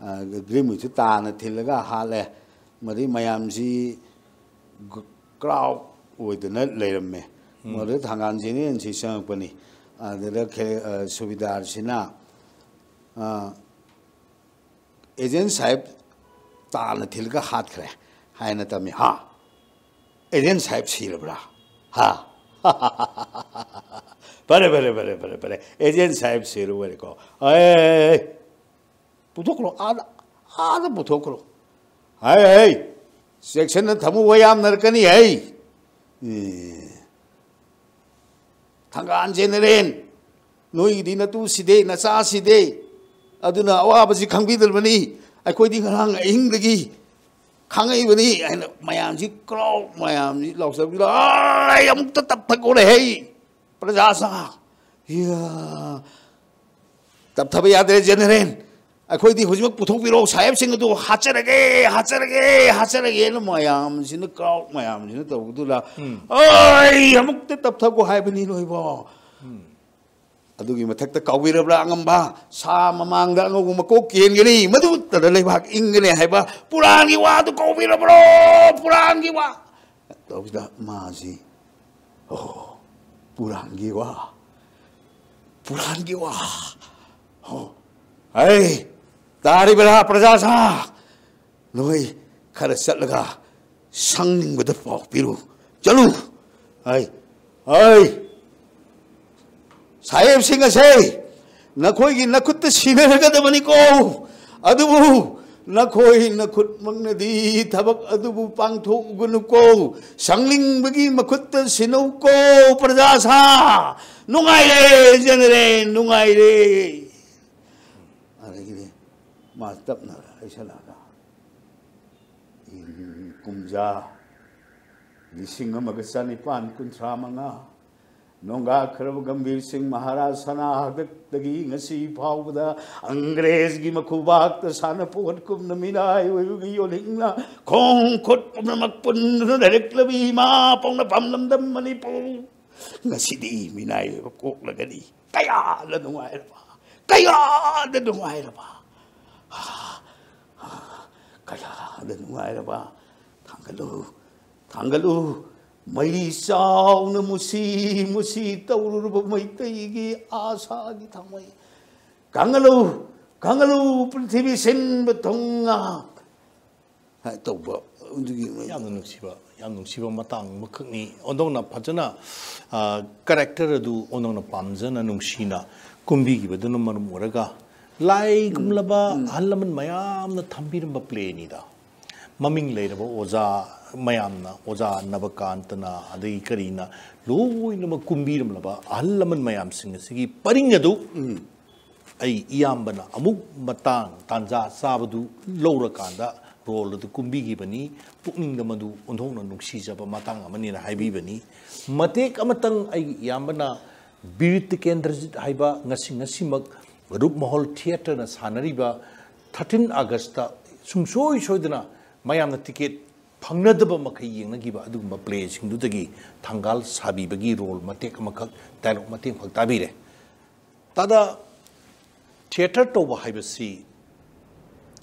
ग्रीम से तान थी हाला मरी मैमसी ग्राउन लेरमे मोर थी सपनी खे सूबीदार एजेंट साहेब तान थी हाथ है तमें हाँ एजें साहेब सीरब्रा हाँ बरे बरे बरे बरे बरे एजें साहेब सीरुरे को ऐ ꯄꯨꯊꯣꯛꯈ꯭ꯔꯣ ꯑꯥꯗ ꯑꯥꯗ ꯄꯨꯊꯣꯛꯈ꯭ꯔꯣ ꯍꯥꯏ ꯍꯩ ꯆꯦꯛꯁꯤꯟꯅ ꯊꯝꯃꯨꯕ ꯌꯥꯝ ꯅꯔꯛꯀꯅꯤ ꯍꯩ ꯊꯪꯒꯥꯜ ꯖꯦꯅꯦꯔꯦꯜ ꯅꯣꯏꯒꯤꯗꯤ ꯅꯇꯨ ꯁꯤꯗꯦ ꯅꯆꯥ ꯁꯤꯗꯦ ꯑꯗꯨꯅ ꯑꯋꯥꯕꯁꯤ ꯈꯪꯕꯤꯗ꯭ꯔꯕꯅꯤ ꯑꯩꯈꯣꯏꯗꯤ ꯉꯔꯥꯡ ꯑꯍꯤꯡꯗꯒꯤ ꯈꯥꯡꯉꯛꯏꯕꯅꯤ ꯍꯥꯏꯅ ꯃꯌꯥꯝꯁꯤ ꯀ꯭ꯔꯥꯎ ꯃꯌꯥꯝꯁꯤ ꯂꯥꯎꯁꯕꯤꯗ ꯑꯃꯨꯛꯇ ꯇꯞꯊꯛꯑꯣꯅꯦ ꯍꯩ प्रजा सा तब थब याद रहे जनरेन ꯑꯩꯈꯣꯏꯗꯤ ꯍꯧꯖꯤꯛꯃꯛ ꯄꯨꯊꯣꯛꯄꯤꯔꯣ ꯁꯥꯍꯦꯕꯁꯤꯡ ꯑꯗꯨ ꯍꯥꯠꯆꯔꯒꯦ ꯍꯥꯠꯆꯔꯒꯦ ꯍꯥꯠꯆꯔꯒꯦꯅ ꯃꯌꯥꯝꯁꯤꯅ ꯀ꯭ꯔꯥꯎꯠ ꯃꯌꯥꯝꯁꯤꯅ ꯇꯧꯕꯗꯨꯗ ꯑꯩ ꯑꯃꯨꯛꯇ ꯇꯞꯊꯒꯣ ꯍꯥꯏꯕꯅꯤ ꯅꯣꯏꯕꯣ ꯑꯗꯨꯒꯤ ꯃꯊꯛꯇ ꯀꯥꯎꯕꯤꯔꯕ꯭ꯔꯥ ꯑꯉꯝꯕ ꯁꯥ ꯃꯃꯥꯡꯗ ꯑꯉꯧꯕ ꯃꯀꯣꯛ ꯀꯦꯟꯒꯅꯤ ꯃꯗꯨꯇꯗ ꯂꯩꯕꯥꯛ ꯏꯪꯒꯅꯤ ꯍꯥꯏꯕ ꯄꯨꯔꯥꯟꯒꯤ ꯋꯥꯗꯨ ꯀꯥꯎꯕꯤꯔꯕ꯭ꯔꯣ ꯄꯨꯔꯥꯟꯒꯤ ꯋꯥ ꯇꯧꯕꯁꯤꯗ ꯃꯥꯁꯤ ꯑꯣ ꯄꯨꯔꯥꯟꯒꯤ ꯋꯥ ꯄꯨꯔꯥꯟꯒꯤ ꯋꯥ ꯍꯣ ꯑꯩ dari belah praja sa, noi kada set laga, sang ning bata fok biru, jalu, ai, ai, saya singa sai, nakoi gi nakut te sime adu bu, nakoi nakut mang na tabak adu bu pang tok gunu kou, sang ning bagi makut te sinau kou praja nungai le, jenere, nungai le. Mastab mazhabna aisalala in kumja lising amaga chanipan kunthra manga nonga kharab gambir sing maharaj sana hadak tagi ngasi phawda angrez gi makhubak ta sana pot kum namina yu gi yolingna khong khot pumnak pun direct labi ma pongna pamlam dam mani pong ngasi di minai kok lagani kaya la nungai ba kaya la nungai ba ಕಯಾದ ನುಂಗಾಯರಬ ತಾಂಗಲು ತಾಂಗಲು ಮೈ ಚಾವ್ನ ಮುಸಿ ಮುಸಿ ತೌರುರುವ ಮೈತೈಗೆ ಆಸಾಗಿ ತಮೈ ಕಾಂಗಲು ಕಾಂಗಲು ಪೃಥ್ವಿ ಸೆನ್ಬ ತೊಂಗ ತೌಬ ꯌꯥꯝꯅ ꯅꯨꯡꯁꯤꯕ ꯌꯥꯝ ꯅꯨꯡꯁꯤꯕ ꯃꯇꯥꯡ ꯑꯃꯈꯛꯅꯤ ꯑꯣꯟꯗꯧꯅ ꯐꯖꯅ ꯀꯔꯦꯛꯇꯔ ꯑꯗꯨ ꯑꯣꯟꯗꯧꯅ ꯄꯥꯝꯖꯅ ꯅꯨꯡꯁꯤꯅ ꯀꯨꯝꯕꯤꯈꯤꯕꯗꯨꯅ ꯃꯔꯝ ꯑꯣꯏꯔꯒ ꯂꯥꯏꯒꯨꯝꯂꯕ ꯑꯍꯜ ꯂꯃꯟ ꯃꯌꯥꯝꯅ ꯊꯝꯕꯤꯔꯝꯕ ꯄ꯭ꯂꯦꯅꯤꯗ ꯃꯃꯤꯡ ꯂꯩꯔꯕ ꯑꯣꯖꯥ ꯃꯌꯥꯝꯅ ꯑꯣꯖꯥ ꯅꯕ ꯀꯥꯟꯇꯅ ꯑꯗꯒꯤ ꯀꯔꯤꯅ ꯂꯣꯏꯅꯃꯛ ꯀꯨꯝꯕꯤꯔꯝꯂꯕ ꯑꯍꯜ ꯂꯃꯟ ꯃꯌꯥꯝꯁꯤꯡ ꯑꯁꯤꯒꯤ ꯄꯔꯤꯡ ꯑꯗꯨ ꯑꯩ ꯏꯌꯥꯝꯕꯅ ꯑꯃꯨꯛ ꯃꯇꯥꯡ ꯇꯥꯟꯖꯥ ꯆꯥꯕꯗꯨ ꯂꯧꯔꯀꯥꯟꯗ ꯔꯣꯜ ꯑꯗꯨ ꯀꯨꯝꯕꯤꯈꯤꯕꯅꯤ ꯄꯨꯛꯅꯤꯡꯗ ꯃꯗꯨ ꯑꯣꯟꯊꯣꯛꯅ ꯅꯨꯡꯁꯤꯖꯕ ꯃꯇꯥꯡ ꯑꯃꯅꯤꯅ ꯍꯥꯏꯕꯤꯕꯅꯤ ꯃꯇꯦꯛ ꯑꯃꯇꯪ ꯑꯩ ꯏꯌꯥꯝꯕꯅ ꯕꯤꯔ ꯇꯤꯀꯦꯟꯗ꯭ꯔꯖꯤꯠ ꯍꯥꯏꯕ ꯉꯁꯤ ꯉꯁꯤꯃꯛ රුප් මහොල් ටියටර්න ꯁꯥꯟꯅꯔꯤꯕ ꯊꯥꯔꯇꯤꯟ ꯑꯥꯒꯁꯇ ꯁꯨꯡꯁꯣꯏ ꯁꯣꯏꯗꯅ ꯃꯌꯥꯝꯅ ꯇꯤꯀꯦꯠ ꯐꯪꯅꯗꯕ ꯃꯈꯩ ꯌꯦꯡꯅꯈꯤꯕ ꯑꯗꯨꯒꯨꯝꯕ ꯄ꯭ꯂꯦꯁꯤꯡꯗꯨꯗꯒꯤ ꯊꯪꯒꯥꯜ ꯁꯥꯕꯤꯕꯒꯤ ꯔꯣꯜ ꯃꯇꯦꯛ ꯑꯃꯈꯛ ꯗꯥꯏꯂꯣꯛ ꯃꯇꯦꯡꯈꯛ ꯇꯥꯕꯤꯔꯦ ꯇꯥꯗ ꯊꯤꯌꯦꯇꯔ ꯇꯧꯕ ꯍꯥꯏꯕꯁꯤ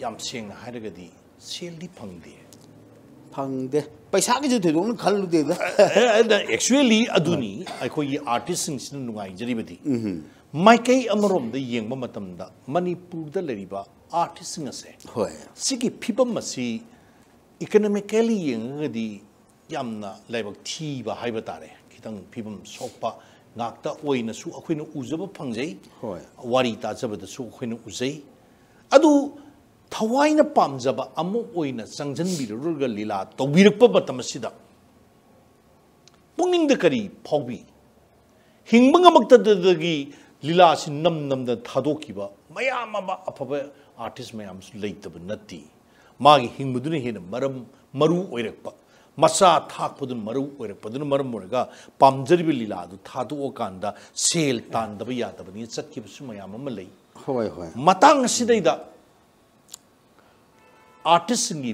ꯌꯥꯝ ꯁꯦꯡꯅ ꯍꯥꯏꯔꯒꯗꯤ ꯁꯦꯜꯗꯤ ꯐꯪꯗꯦ ꯐꯪꯗꯦ ꯄꯩꯁꯥꯒꯤꯁꯨ ꯊꯣꯏꯗꯣꯛꯅ ꯈꯜꯂꯨꯗꯦꯗ ꯑꯦꯛꯆꯨꯋꯦꯂꯤ ꯑꯗꯨꯅꯤ ꯑꯩꯈꯣꯏꯒꯤ ꯑꯥꯔꯇꯤꯁꯁꯤꯡꯁꯤꯅ ꯅꯨꯡꯉꯥꯏꯖꯔꯤꯕꯗꯤ 마이케이 아무럼도 이행범 맞답니다. 마니푸르다 레리바 아티스팅어세. 호이. 시기 피범마시 이코노미컬리 영어디 얌나 라이박 티바 하이바다레. 기당 피범 속바 낙다 오이나수 아코이노 우저바 팡제이. 호이. 와리 따저바다수 아코이노 우제이. 아두 타와이나 팜자바 아무 오이나 장전비르르가 릴라 도비르빠 바타마시다. 뽕닝드 거리 포비. 힝벙가 먹다더기 लीलासी नम नम थादोकीब मैम अफब आर्टिस्ट मैम लेतब नती मागी हिंगदुने हेन मरम मरु ओइरप मचा थाकपदुन मरु ओइरपदुन मरम मोरगा पामजरिबि लीला दु थादो कांदा सेल तांदब यादबनि चक्किबसु मैम अम लै होय होय मतांग सिदैदा आर्टिस्ट सिंगी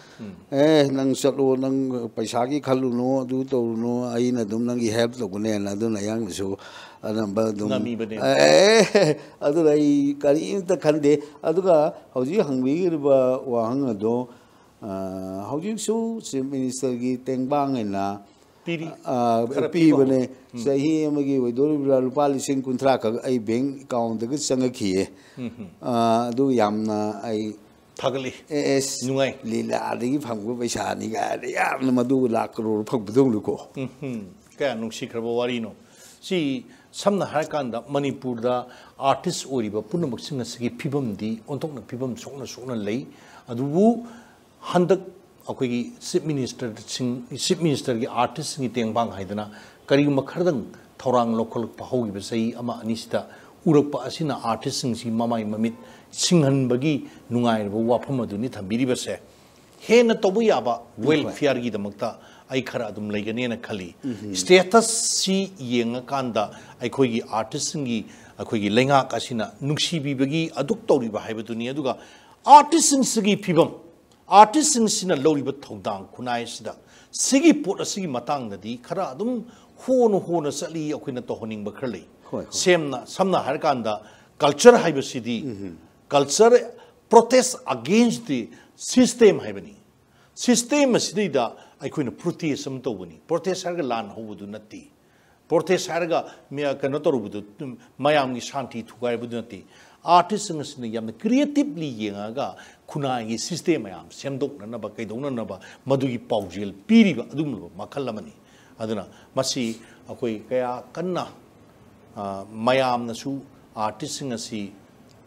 ए नंग चलो नंग पैसा की खलु नो दु तो नो आई ना तुम नंग हेल्प तो कुने ना दु ना यांग सो अनम ब दु ए अदु रई करी त खंदे अदुगा हौजी हंगबी रिब वाहंग दो हौजी सु चीफ मिनिस्टर की तेंगबांग ना ꯄꯤꯔꯤ ꯄꯤꯕꯅꯦ ꯆꯍꯤ ꯑꯃꯒꯤ ꯑꯣꯏꯗꯣꯔꯤꯕ꯭ꯔꯥ ꯂꯨꯄꯥ ꯂꯤꯁꯤꯡ ꯀꯨꯟꯊ꯭ꯔꯥꯈꯛ ꯑꯩ ꯕꯦꯡ ꯑꯦꯀꯥꯎꯟꯗꯒ ꯆꯪꯉꯛꯈꯤꯌꯦ ꯑꯗꯨ ꯌꯥꯝꯅ ꯑꯩ ꯐꯒꯠꯂꯤ ꯑꯦꯁ ꯅꯨꯡꯉꯥꯏ ꯂꯤꯂꯥꯗꯒꯤ ꯐꯪꯕ ꯄꯩꯁꯥꯅꯤ ꯀꯥꯏꯅ ꯌꯥꯝꯅ ꯃꯗꯨ ꯂꯥꯛ ꯀꯔꯣꯔ ꯐꯪꯕꯗꯧꯅꯤꯀꯣ ꯀꯌꯥ ꯅꯨꯡꯁꯤꯈ꯭ꯔꯕ ꯋꯥꯔꯤꯅꯣ ꯁꯤ ꯁꯝꯅ ꯍꯥꯏꯔꯀꯥꯟꯗ ꯃꯅꯤꯄꯨꯔꯗ ꯑꯥꯔꯇꯤꯁ ꯑꯣꯏꯔꯤꯕ ꯄꯨꯝꯅꯃꯛꯁꯤꯡ ꯑꯁꯤꯒꯤ ꯐꯤꯕꯝꯗꯤ ꯑꯣꯟꯊꯣꯛꯅ ꯐꯤꯕꯝ ꯁꯣꯛꯅ ꯁꯣꯛꯅ ꯂꯩ ꯑꯗꯨꯕꯨ ꯍꯟꯗꯛ ꯑꯩꯈꯣꯏꯒꯤ ꯆꯤꯞ ꯃꯤꯅꯤꯁꯇꯔꯁꯤꯡ ꯆꯤꯞ ꯃꯤꯅꯤꯁꯇꯔꯒꯤ ꯑꯥꯔꯇꯤꯁꯁꯤꯡꯒꯤ ꯇꯦꯡꯕꯥꯡ ꯍꯥꯏꯗꯅ ꯀꯔꯤꯒꯨꯝꯕ ꯈꯔꯗꯪ ꯊꯧꯔꯥꯡ ꯂꯧꯈꯠꯂꯛꯄ ꯍꯧꯈꯤꯕ ꯆꯍꯤ ꯑꯃ ꯑꯅꯤꯁꯤꯗ ꯎꯔꯛꯄ ꯑꯁꯤꯅ ꯑꯥꯔꯇꯤꯁꯁꯤꯡꯁꯤ ꯃꯃꯥꯏ ꯃꯃꯤꯠ singhan bagi nungai bo apa ma duni tam biri bese he na to bo yaba wel fiar gi damak ai kara adum lai gani na kali status si yeng kanda ai koi gi artis ai koi gi lenga kasi na nungsi bagi aduk to ri bahai ba duni aduga segi sing sigi pibam artis sina lori ba tong dang kunai sida segi put a sigi matang na di kara adum hono hono sali ai koi na to honing ba kali Semna, samna harkanda culture hai besi di culture protest against the system habani system asida aikoina protest am tobani protest harga lan hobudu natti protest harga me kana torubudu mayam gi shanti thugai budu natti artists ngasina yamna creatively yengaga ꯈꯨꯟꯅꯥꯏꯒꯤ system ꯃꯌꯥꯝ ꯁꯦꯝꯗꯣꯛꯅꯅꯕ ꯀꯩꯗꯧꯅꯅꯕ ꯃꯗꯨꯒꯤ ꯄꯥꯎꯖꯦꯜ ꯄꯤꯔꯤꯕ ꯑꯗꯨꯝꯂꯕ ꯃꯈꯜ ꯑꯃꯅꯤ ꯑꯗꯨꯅ ꯃꯁꯤ ꯑꯩꯈꯣꯏ ꯀꯌꯥ ꯀꯟꯅ ꯃꯌꯥꯝꯅꯁꯨ ꯑꯥꯔꯇꯤꯁꯁꯤꯡ ꯑꯁꯤ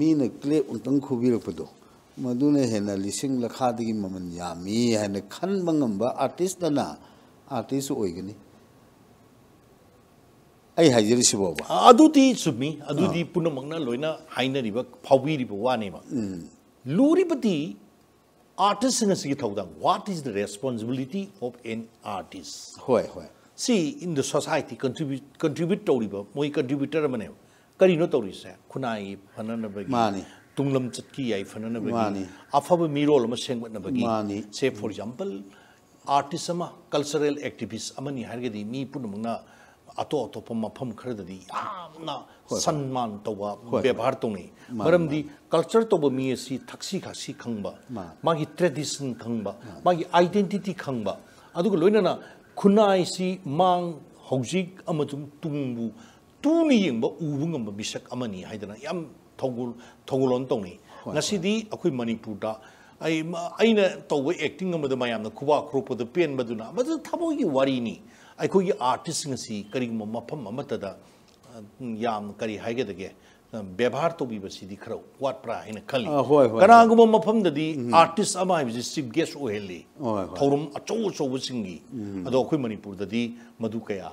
मीन क्लेप उत खुबीरपो मधुन हेना लिंग लखाद की ममन यामी खनब गंब आर्टिस्टना आर्टिस्टनी पुनमकना लोना फाव वानेब लुरीबी artist what is the responsibility of an artist हो सी in the society contribute contribute तौर मई कंट्रीब्यूटर मैंने ꯀꯔꯤꯅꯣ ꯇꯧꯔꯤꯁꯦ ꯈꯨꯟꯅꯥꯏꯒꯤ ꯐꯅꯅꯕꯒꯤ ꯃꯥꯅꯤ ꯇꯨꯡꯂꯝ ꯆꯠꯀꯤ ꯌꯥꯏ ꯐꯅꯅꯕꯒꯤ ꯃꯥꯅꯤ ꯑꯐꯕ ꯃꯤꯔꯣꯜ ꯑꯃ ꯁꯦꯝꯒꯠꯅꯕꯒꯤ ꯃꯥꯅꯤ ꯁꯦ ꯐꯣꯔ ꯑꯦꯛꯖꯥꯝꯄꯜ आर्टिस्ट अमा कल्चरल एक्टिविस्ट अमनी हरगदी मी पुनमना अतो अतो पम मफम खरददी यामना सन्मान तोबा व्यवहार तोंगे मरमदी कल्चर तोबा मी एसी थक्सी खासी खंगबा मागी ट्रेडिशन खंगबा मागी आइडेंटिटी खंगबा अदुग लोइना खुनाइसी मांग हौजिक अमजुम तुंगबु tuni yang bo ubung ngam bo bisak amani hai dana yam tongul tongul ontong ni ngasi di akui mani puda ai ma ai na tawe acting ngam bo mayam na kuba krupo do pen bo na bo tabo yi wari ni ai koi artis ngasi kari ngam ma pam ma tada yam kari hai ke dage bebar to bi basi di kro wat prah, hai kali kana ngam bo ma di artis ama hai bo jis sip guest o heli thorum a chou chou bo singi ado akui mani puda di madu kaya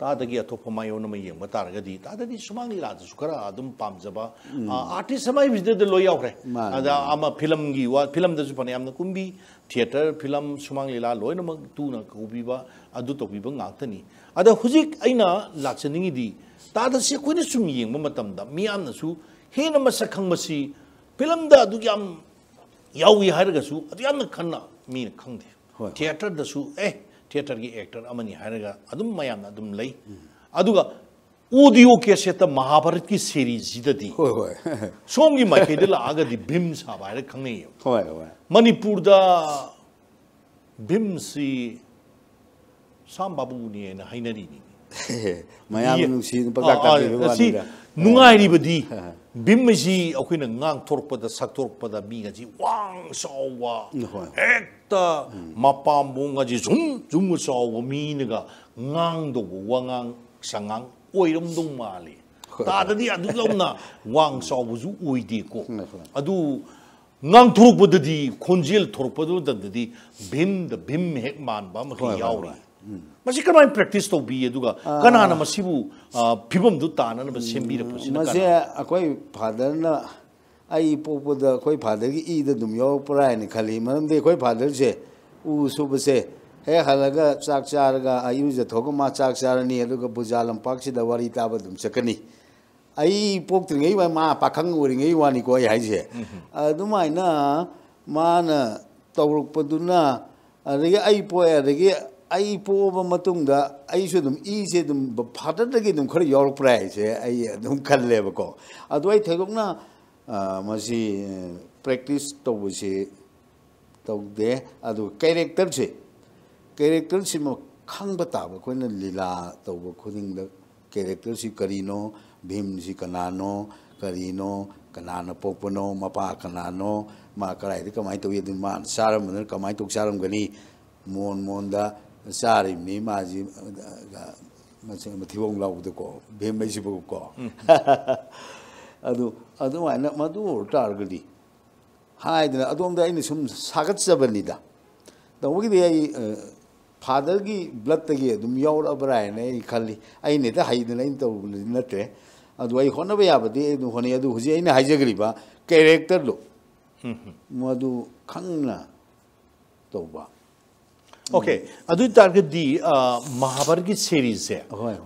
तादगी अथोप मायो नम यंग तारगदी ताददी सुमांग लीला दसु करा अदम पामजबा आर्टिस्ट समाई द अदा आमा फिल्म गी वा फिल्म दसु पने यामन कुंबी थिएटर फिल्म सुमांग लीला लोय नम तुना कुबीबा अदु लाचनी ngaktani अदा हुजिक अइना हेन मसा खंगमसी फिल्म द अदु मी खंगदे ए थिएटर की एक्टर अमनी है अदुम ऑडियो कैसेट महाभारत की सीरीजी सोम की माइद लागू भीम साब है खाने होय मणिपुर भीम से साम बाबू ने हाइनरी nungai riba di bimaji aku ini ngang turuk pada sak turuk pada minga ji wang sawa ekta mapa munga ji zum zum sawa minga ngang dugu wangang sangang oi rum dong mali ta ada di adu lom na wang sawa zu oi di ko adu ngang turuk pada di konjil turuk pada di bim da bim hek man ba ma ki ꯃꯁꯤ ꯀꯃꯥꯏꯅ ꯄ꯭ꯔꯦꯛꯇꯤꯁ ꯇꯧꯕꯤ ꯑꯗꯨꯒ ꯀꯅꯥꯅ ꯃꯁꯤꯕꯨ ꯐꯤꯕꯝꯗꯨ ꯇꯥꯅꯅꯕ ꯁꯦꯝꯕꯤꯔꯛꯄꯁꯤꯅ ꯃꯁꯤ ꯑꯩꯈꯣꯏ ꯐꯥꯗꯔꯅ ꯑꯩ ꯄꯣꯛꯄꯗ ꯑꯩꯈꯣꯏ ꯐꯥꯗꯔꯒꯤ ꯏꯗ ꯑꯗꯨꯝ ꯌꯥꯎꯔꯛꯄ꯭ꯔꯥ ꯍꯥꯏꯅ ꯈꯜꯂꯤ ꯃꯔꯝꯗꯤ ꯑꯩꯈꯣꯏ ꯐꯥꯗꯔꯁꯦ ꯎ ꯁꯨꯕꯁꯦ ꯍꯦꯛ ꯍꯜꯂꯒ ꯆꯥꯛ ꯆꯥꯔꯒ ꯑꯌꯨꯖꯊꯣꯛꯑꯒ ꯃꯥ ꯆꯥꯛ ꯆꯥꯔꯅꯤ ꯑꯗꯨꯒ ꯄꯨꯖꯥ ꯂꯝꯄꯥꯛꯁꯤꯗ ꯋꯥꯔꯤ ꯇꯥꯕ ꯑꯗꯨꯝ ꯆꯠꯀꯅꯤ ꯑꯩ ꯄꯣꯛꯇ꯭ꯔꯤꯉꯩ ꯋꯥ ꯃꯥ ꯄꯥꯈꯪ ꯑꯣꯏꯔꯤꯉꯩ ꯋꯥꯅꯤꯀꯣ ꯑꯩ ꯍꯥꯏꯁꯦ ꯑꯗꯨꯃꯥꯏꯅ ꯃꯥꯅ ꯇꯧꯔꯛꯄꯗꯨꯅ ꯑꯗꯒꯤ ꯑꯩ ꯄꯣꯛꯑꯦ ꯑꯗꯒꯤ ꯑꯩ ꯄꯣꯛꯑꯕ ꯃꯇꯨꯡꯗ ꯑꯩꯁꯨ ꯑꯗꯨꯝ ꯏꯁꯦ ꯑꯗꯨꯝ ꯐꯥꯗꯔꯗꯒꯤ ꯑꯗꯨꯝ ꯈꯔ ꯌꯥꯎꯔꯛꯄ꯭ꯔꯥ ꯍꯥꯏꯁꯦ ꯑꯩ ꯑꯗꯨꯝ ꯈꯜꯂꯦꯕꯀꯣ ꯑꯗꯣ ꯑꯩ ꯊꯣꯏꯗꯣꯛꯅ ꯃꯁꯤ ꯄ꯭ꯔꯦꯛꯇꯤꯁ ꯇꯧꯕꯁꯤ ꯇꯧꯗꯦ ꯑꯗꯨ ꯀꯦꯔꯦꯛꯇꯔꯁꯦ ꯀꯦꯔꯦꯛꯇꯔꯁꯤꯃ ꯈꯪꯕ ꯇꯥꯕ ꯑꯩꯈꯣꯏꯅ ꯂꯤꯂꯥ ꯇꯧꯕ ꯈꯨꯗꯤꯡꯗ ꯀꯦꯔꯦꯛꯇꯔꯁꯤ ꯀꯔꯤꯅꯣ ꯚꯤꯝꯁꯤ ꯀꯅꯥꯅꯣ ꯀꯔꯤꯅꯣ ꯀꯅꯥꯅ ꯄꯣꯛꯄꯅꯣ ꯃꯄꯥ ꯀꯅꯥꯅꯣ ꯃꯥ ꯀꯗꯥꯏꯗ ꯀꯃꯥꯏꯅ ꯇꯧꯏ ꯑꯗꯨ ꯃꯥꯅ ꯆꯥꯔꯝꯕꯗꯨꯅ ꯀꯃꯥꯏꯅ ꯇꯧ ꯆꯥꯔꯝꯒꯅꯤ ꯃꯣꯟ ꯃꯣꯟꯗ sari mi ma ji ga ma ji ma ti bong lau ko be ma ji bong ko adu adu wa na ma du tar ga di adu da ini sum sa ga tsa ba ni da da wo ki de ai father gi blood ta gi adu mi yau ra ba ne i khali ai ne da hai da ni ta bu ni adu ai hon na ba ya ba di adu hon ya du hu ji ai ne hai ja gi ba character lo ma ba okay अदु दी महाभारत की सीरीज से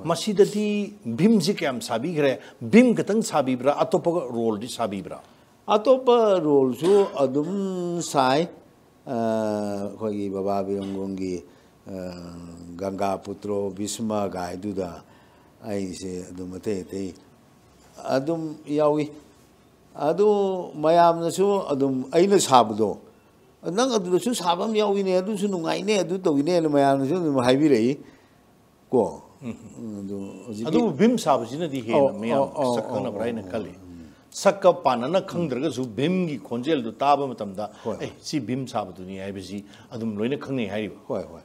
मसीदती भीम जी के हम साबिक रहे भीम कतंग साबिबरा अतोप रोल दी साबिबरा अतोप रोल सु अदुम साय अखोगी बाबा बिरंगोंगी गंगा पुत्रो विष्मा गाय दुदा आई से अदुम ते ते अदुम यावी अदु मयामनसु अदुम ऐने साबदो Nang dusun ini adu sabam yau ꯅꯪ ꯑꯗꯨꯗꯁꯨ ꯁꯥꯕ ꯑꯃ ꯌꯥꯎꯏꯅꯦ ꯑ ꯗ a ꯁ ꯨ ꯅ ꯨ ꯡ ꯉ ꯥ ꯏ a ꯦ ꯑꯗꯨ ꯇꯧꯏꯅꯦꯅ ꯃꯌꯥꯝꯅꯁꯨ i ꯗ ꯨ ꯝ ꯍꯥꯏꯕꯤꯔꯛꯏ i ꯣ ꯑꯗꯨ ꯍꯧꯖꯤꯛ ꯑ i ꯨ ꯕ ꯨ ꯚꯤꯝ ꯁ a ꯕ ꯁ ꯤ ꯅ ꯗ ꯤ ꯍꯦꯟꯅ ꯃꯌꯥꯝ a ꯛ ꯈ ꯪ i ꯕ ꯭ ꯔ ꯥ ꯍꯥꯏꯅ ꯈ n ꯂ ꯤ ꯁꯛꯀ ꯄꯥꯟꯅꯅ ꯈꯪꯗ꯭ꯔꯒꯁꯨ ꯚꯤꯝꯒꯤ ꯈ ꯣ ꯟ ꯖ a b a ꯨ ताबा ꯃꯇꯝꯗ ꯑ i ꯁꯤ ꯚꯤꯝ ꯁ u ꯕ ꯗ ꯨ ꯅ ꯤ ꯍ ꯥ ꯏ ꯕ a ꯤ ꯑꯗꯨꯝ ꯂꯣꯏꯅ ꯈꯪꯅꯩ ꯍꯥꯏꯔꯤꯕ ꯍꯣꯏ ꯍꯣꯏ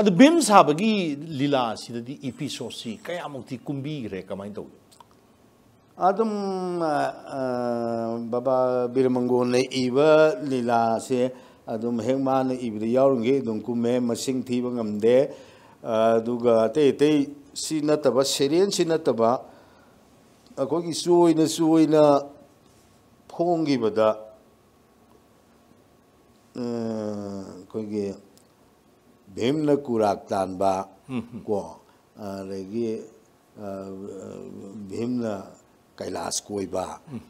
ꯑꯗꯨ a ꯤ ꯝ gi lila sini di ꯗ p i s o ꯁ ꯣ ꯠ ꯁ ꯤ a ꯌ ꯥ ꯃ ꯨ ꯛ ꯇ ꯤ ꯀ ꯨ ꯝ ꯕ ꯤ ꯈ re k a m a i ꯅ ꯇꯧꯏ adum eh, baba birmango ne iba lila se adum hengma ne ibri yaurunge dum dong kume masing tiba bangam de eh, duga te te si na taba serian si na taba akoi ki suoi na suoi na phongi bada eh, na kurak tan ba hmm, hmm. ko regi bhem na ꯀꯩꯂꯥꯁ ꯀꯣꯏꯕ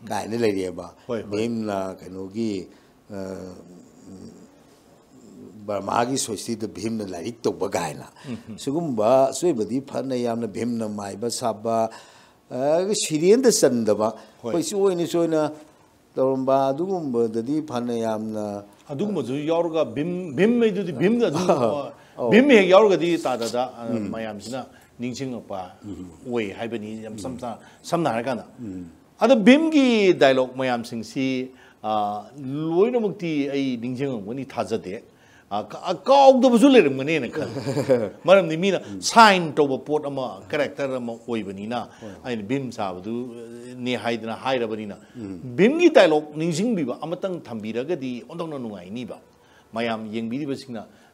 ꯀꯥꯏꯅ ꯂꯩꯔꯛꯑꯦꯕ ꯃꯦꯝꯅ ꯀꯩꯅꯣꯒꯤ ꯕꯔꯃꯥꯒꯤ ꯁꯣꯁꯇꯤꯗ ꯚꯤꯝꯅ ꯂꯥꯏꯔꯤꯛ ꯇꯧꯕ ꯀꯥꯏꯅ ꯁꯤꯒꯨꯝꯕ ꯑꯁꯣꯏꯕꯗꯤ ꯐꯅ ꯌꯥꯝꯅ ꯚꯤꯝꯅ ꯃꯥꯏꯕ ꯁꯥꯕ ꯁꯤꯔꯤꯌꯦꯜꯗ ꯆꯟꯗꯕ ꯑꯩꯈꯣꯏ ꯁꯣꯏꯅ ꯁꯣꯏꯅ ꯇꯧꯔꯝꯕ ꯑꯗꯨꯒꯨꯝꯕꯗꯗꯤ ꯐꯅ ꯌꯥꯝꯅ ꯑꯗꯨꯒꯨꯝꯕꯁꯨ ꯌꯥꯎꯔꯒ ꯚꯤꯝ ꯚꯤꯝ ꯍꯥꯏꯗꯨꯗꯤ ꯚꯤꯝꯗ ꯑꯗꯨꯝ ꯚꯤꯝ ꯍꯦꯛ ꯌꯥꯎꯔꯒꯗꯤ ꯇꯥꯗꯗ ꯃꯌꯥꯝꯁꯤꯅ 年轻个吧，为还不你什么什么哪干的？啊，那边个大陆没样城市啊，为那么的哎年轻个问题他这的。ꯀꯥꯎꯗ ꯕꯁꯨ ꯂꯩꯔꯝꯒꯅꯦꯅ ꯈꯜꯂꯤ ꯃꯔꯝꯗꯤ ꯃꯤꯅ ꯁꯥꯏꯟ ꯇꯧꯕ ꯄꯣꯠ ꯑꯃ ꯀꯦꯔꯦꯛꯇꯔ ꯑꯃ ꯑꯣꯏꯕꯅꯤꯅ ꯑꯩꯅ ꯚꯤꯝ ꯁꯥꯕꯗꯨ ꯅꯦ ꯍꯥꯏꯗꯅ ꯍꯥꯏꯔꯕꯅꯤꯅ ꯚꯤꯝꯒꯤ ꯗꯥꯏꯂꯣꯛ ꯅꯤꯡꯁꯤꯡꯕꯤꯕ ꯑꯃꯇꯪ ꯊꯝꯕꯤꯔꯒꯗꯤ ꯑꯣꯟꯊꯣꯛꯅ ꯅꯨꯡꯉꯥꯏꯅꯤꯕ ꯃꯌꯥꯝ ꯌꯦꯡꯕꯤꯔꯤꯕꯁꯤꯡꯅ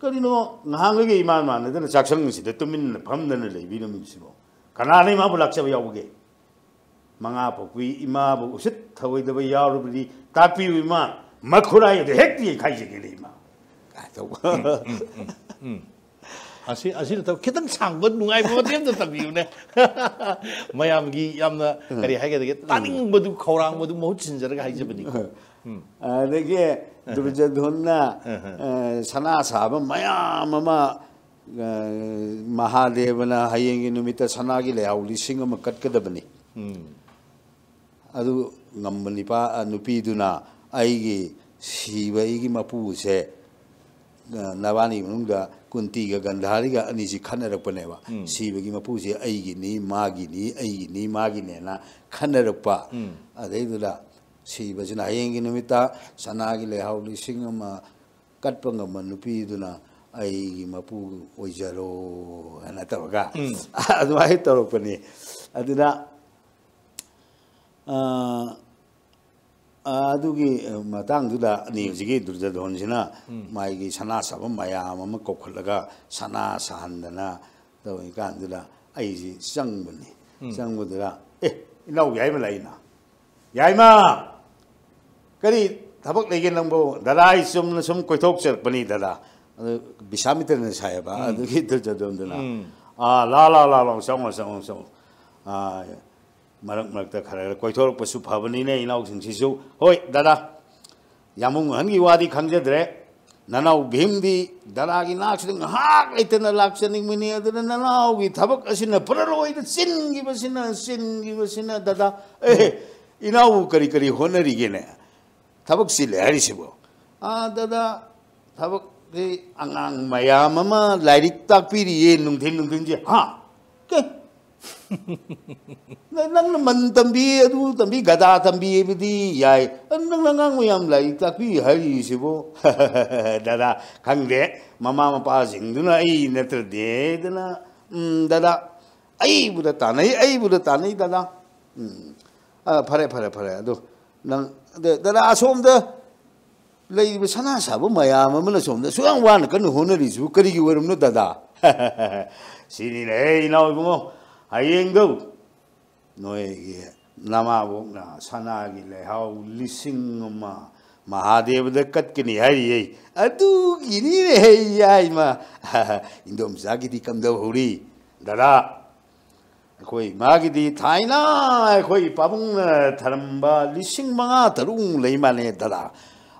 kari no ngahang lagi iman mana itu jaksang ngisi itu min pam dan lagi bina misi no karena ada ima bulak siapa yau ge manga pokwi ima bu usit thawai daba yau rubri tapi ima makura itu hek dia kai sih gini ima tahu asi asi tahu kita sanggup nungai mau dia tuh tapi une mayam gi yamna kari hai kita taning badu korang badu mau cincar kai sih benih ꯑꯗꯒꯤ ꯗꯨꯔꯖꯙꯣꯟꯅ ꯁꯅꯥ ꯃꯌꯥꯝ ꯑꯃ ꯃꯍꯥꯗꯦꯕꯅ ꯍꯌꯦꯡꯒꯤ ꯅꯨꯃꯤꯠꯇ ꯁꯅꯥꯒꯤ ꯂꯩꯍꯥꯎ ꯂꯤꯁꯤꯡ ꯑꯃ ꯀꯠꯀꯗꯕꯅꯤ ꯑꯗꯨ ꯉꯝꯕ ꯅꯤꯄꯥ ꯅꯨꯄꯤꯗꯨꯅ ꯑꯩꯒꯤ ꯁꯤꯕ ꯑꯩꯒꯤ ꯃꯄꯨꯁꯦ ꯅꯕꯥꯅꯤ ꯃꯅꯨꯡꯗ ꯀꯨꯟꯇꯤꯒ ꯒꯟꯙꯥꯔꯤꯒ ꯑꯅꯤꯁꯤ ꯈꯟꯅꯔꯛꯄꯅꯦꯕ ꯁꯤꯕꯒꯤ ꯃꯄꯨꯁꯦ ꯑꯩꯒꯤꯅꯤ ꯃꯥꯒꯤꯅꯤ ꯑꯩꯒꯤꯅꯤ ꯃꯥꯒꯤꯅꯦꯅ ꯈꯟꯅꯔꯛꯄ ꯑꯗꯩꯗꯨꯗ si bajina hengi nemita sana gile hauli singa ma kat panga manupi duna ai mapu oijaro ana tawaga aduma hitoro pani aduna aduki matang duda ni jigi durja donjina mai gi sana sabam maya mama kokhalaga sana sahandana tawai kan duda ai ji sangbuni sangbudura eh inau yai ma lai na yai yaima kari tabak legen lambo dada isum nasum koi tok pani dada bisa mi tere nasa ya ba adu ki tere jodon dana a la la la la song a song a song a ah, marak marak ta kara koi tok pasu ne ina oksin sisu hoi dada yamung hangi wadi kangja dre Nanau bim di daragi nak sedeng hak ite na lak sedeng mini ite ya, na nanau gi tabak asina pararo ite sin gi basina sin gi basina dada eh hmm. inau kari kari honari gi tabuk si lari sih bu. Ah, dada tabuk di angang maya mama lari tak piri ye nung tin nung je. Ha, ke? Nang nang man tambi adu tambi gada tambi ye bidi yai. Nang nang ang maya mala lari takpi piri hari sih bu. Dada kang de mama ma pasing duna ai netel de duna. Hmm, dada. Ai buda tanai, ai buda tanai dada. Hmm, ah, pare pare pare adu nang de de la asom de lei be sana sabo ma ya ma mele som de so yang wan kan hono ri su kari gi wer mno da da si ni lei na wo gumo a yeng go no e gi na ma wo na sana gi le ha wo li sing ma Mahadev dekat kini hari ini, aduh gini nih ya indom zaki di kamdau huri, dadah. koi koi magi di taina li sing taramba m pabung na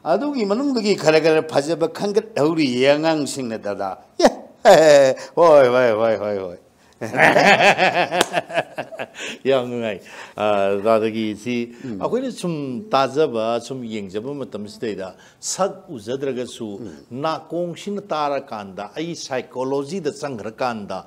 a n ક a ઈ a ા ગ ી g ી થાય ન n ક ો a પાબુંગ ધરમ્બા લિસિંગ મંગા તરુંગ લઈમાને દાદા અ દ ુ ગ a મનુંગી ખરેખર ફજબ ખંગત ઢૌરી અગાંગસિંગને દાદા હોય હ ો a da gi si a k ય ꯌ ꯥ i ꯅꯨꯡꯉꯥꯏ ꯗꯥꯗꯒꯤꯁꯤ ꯑꯩꯈꯣꯏꯅ ꯁ ꯨ a ꯇ a ꯖ ꯕ ꯁ ꯨ i da s a ꯕ u za dra ga su na k ꯭ n g s ꯨ ꯅ ꯥ ta ra kanda ai psychology da ꯤ a n g ra kanda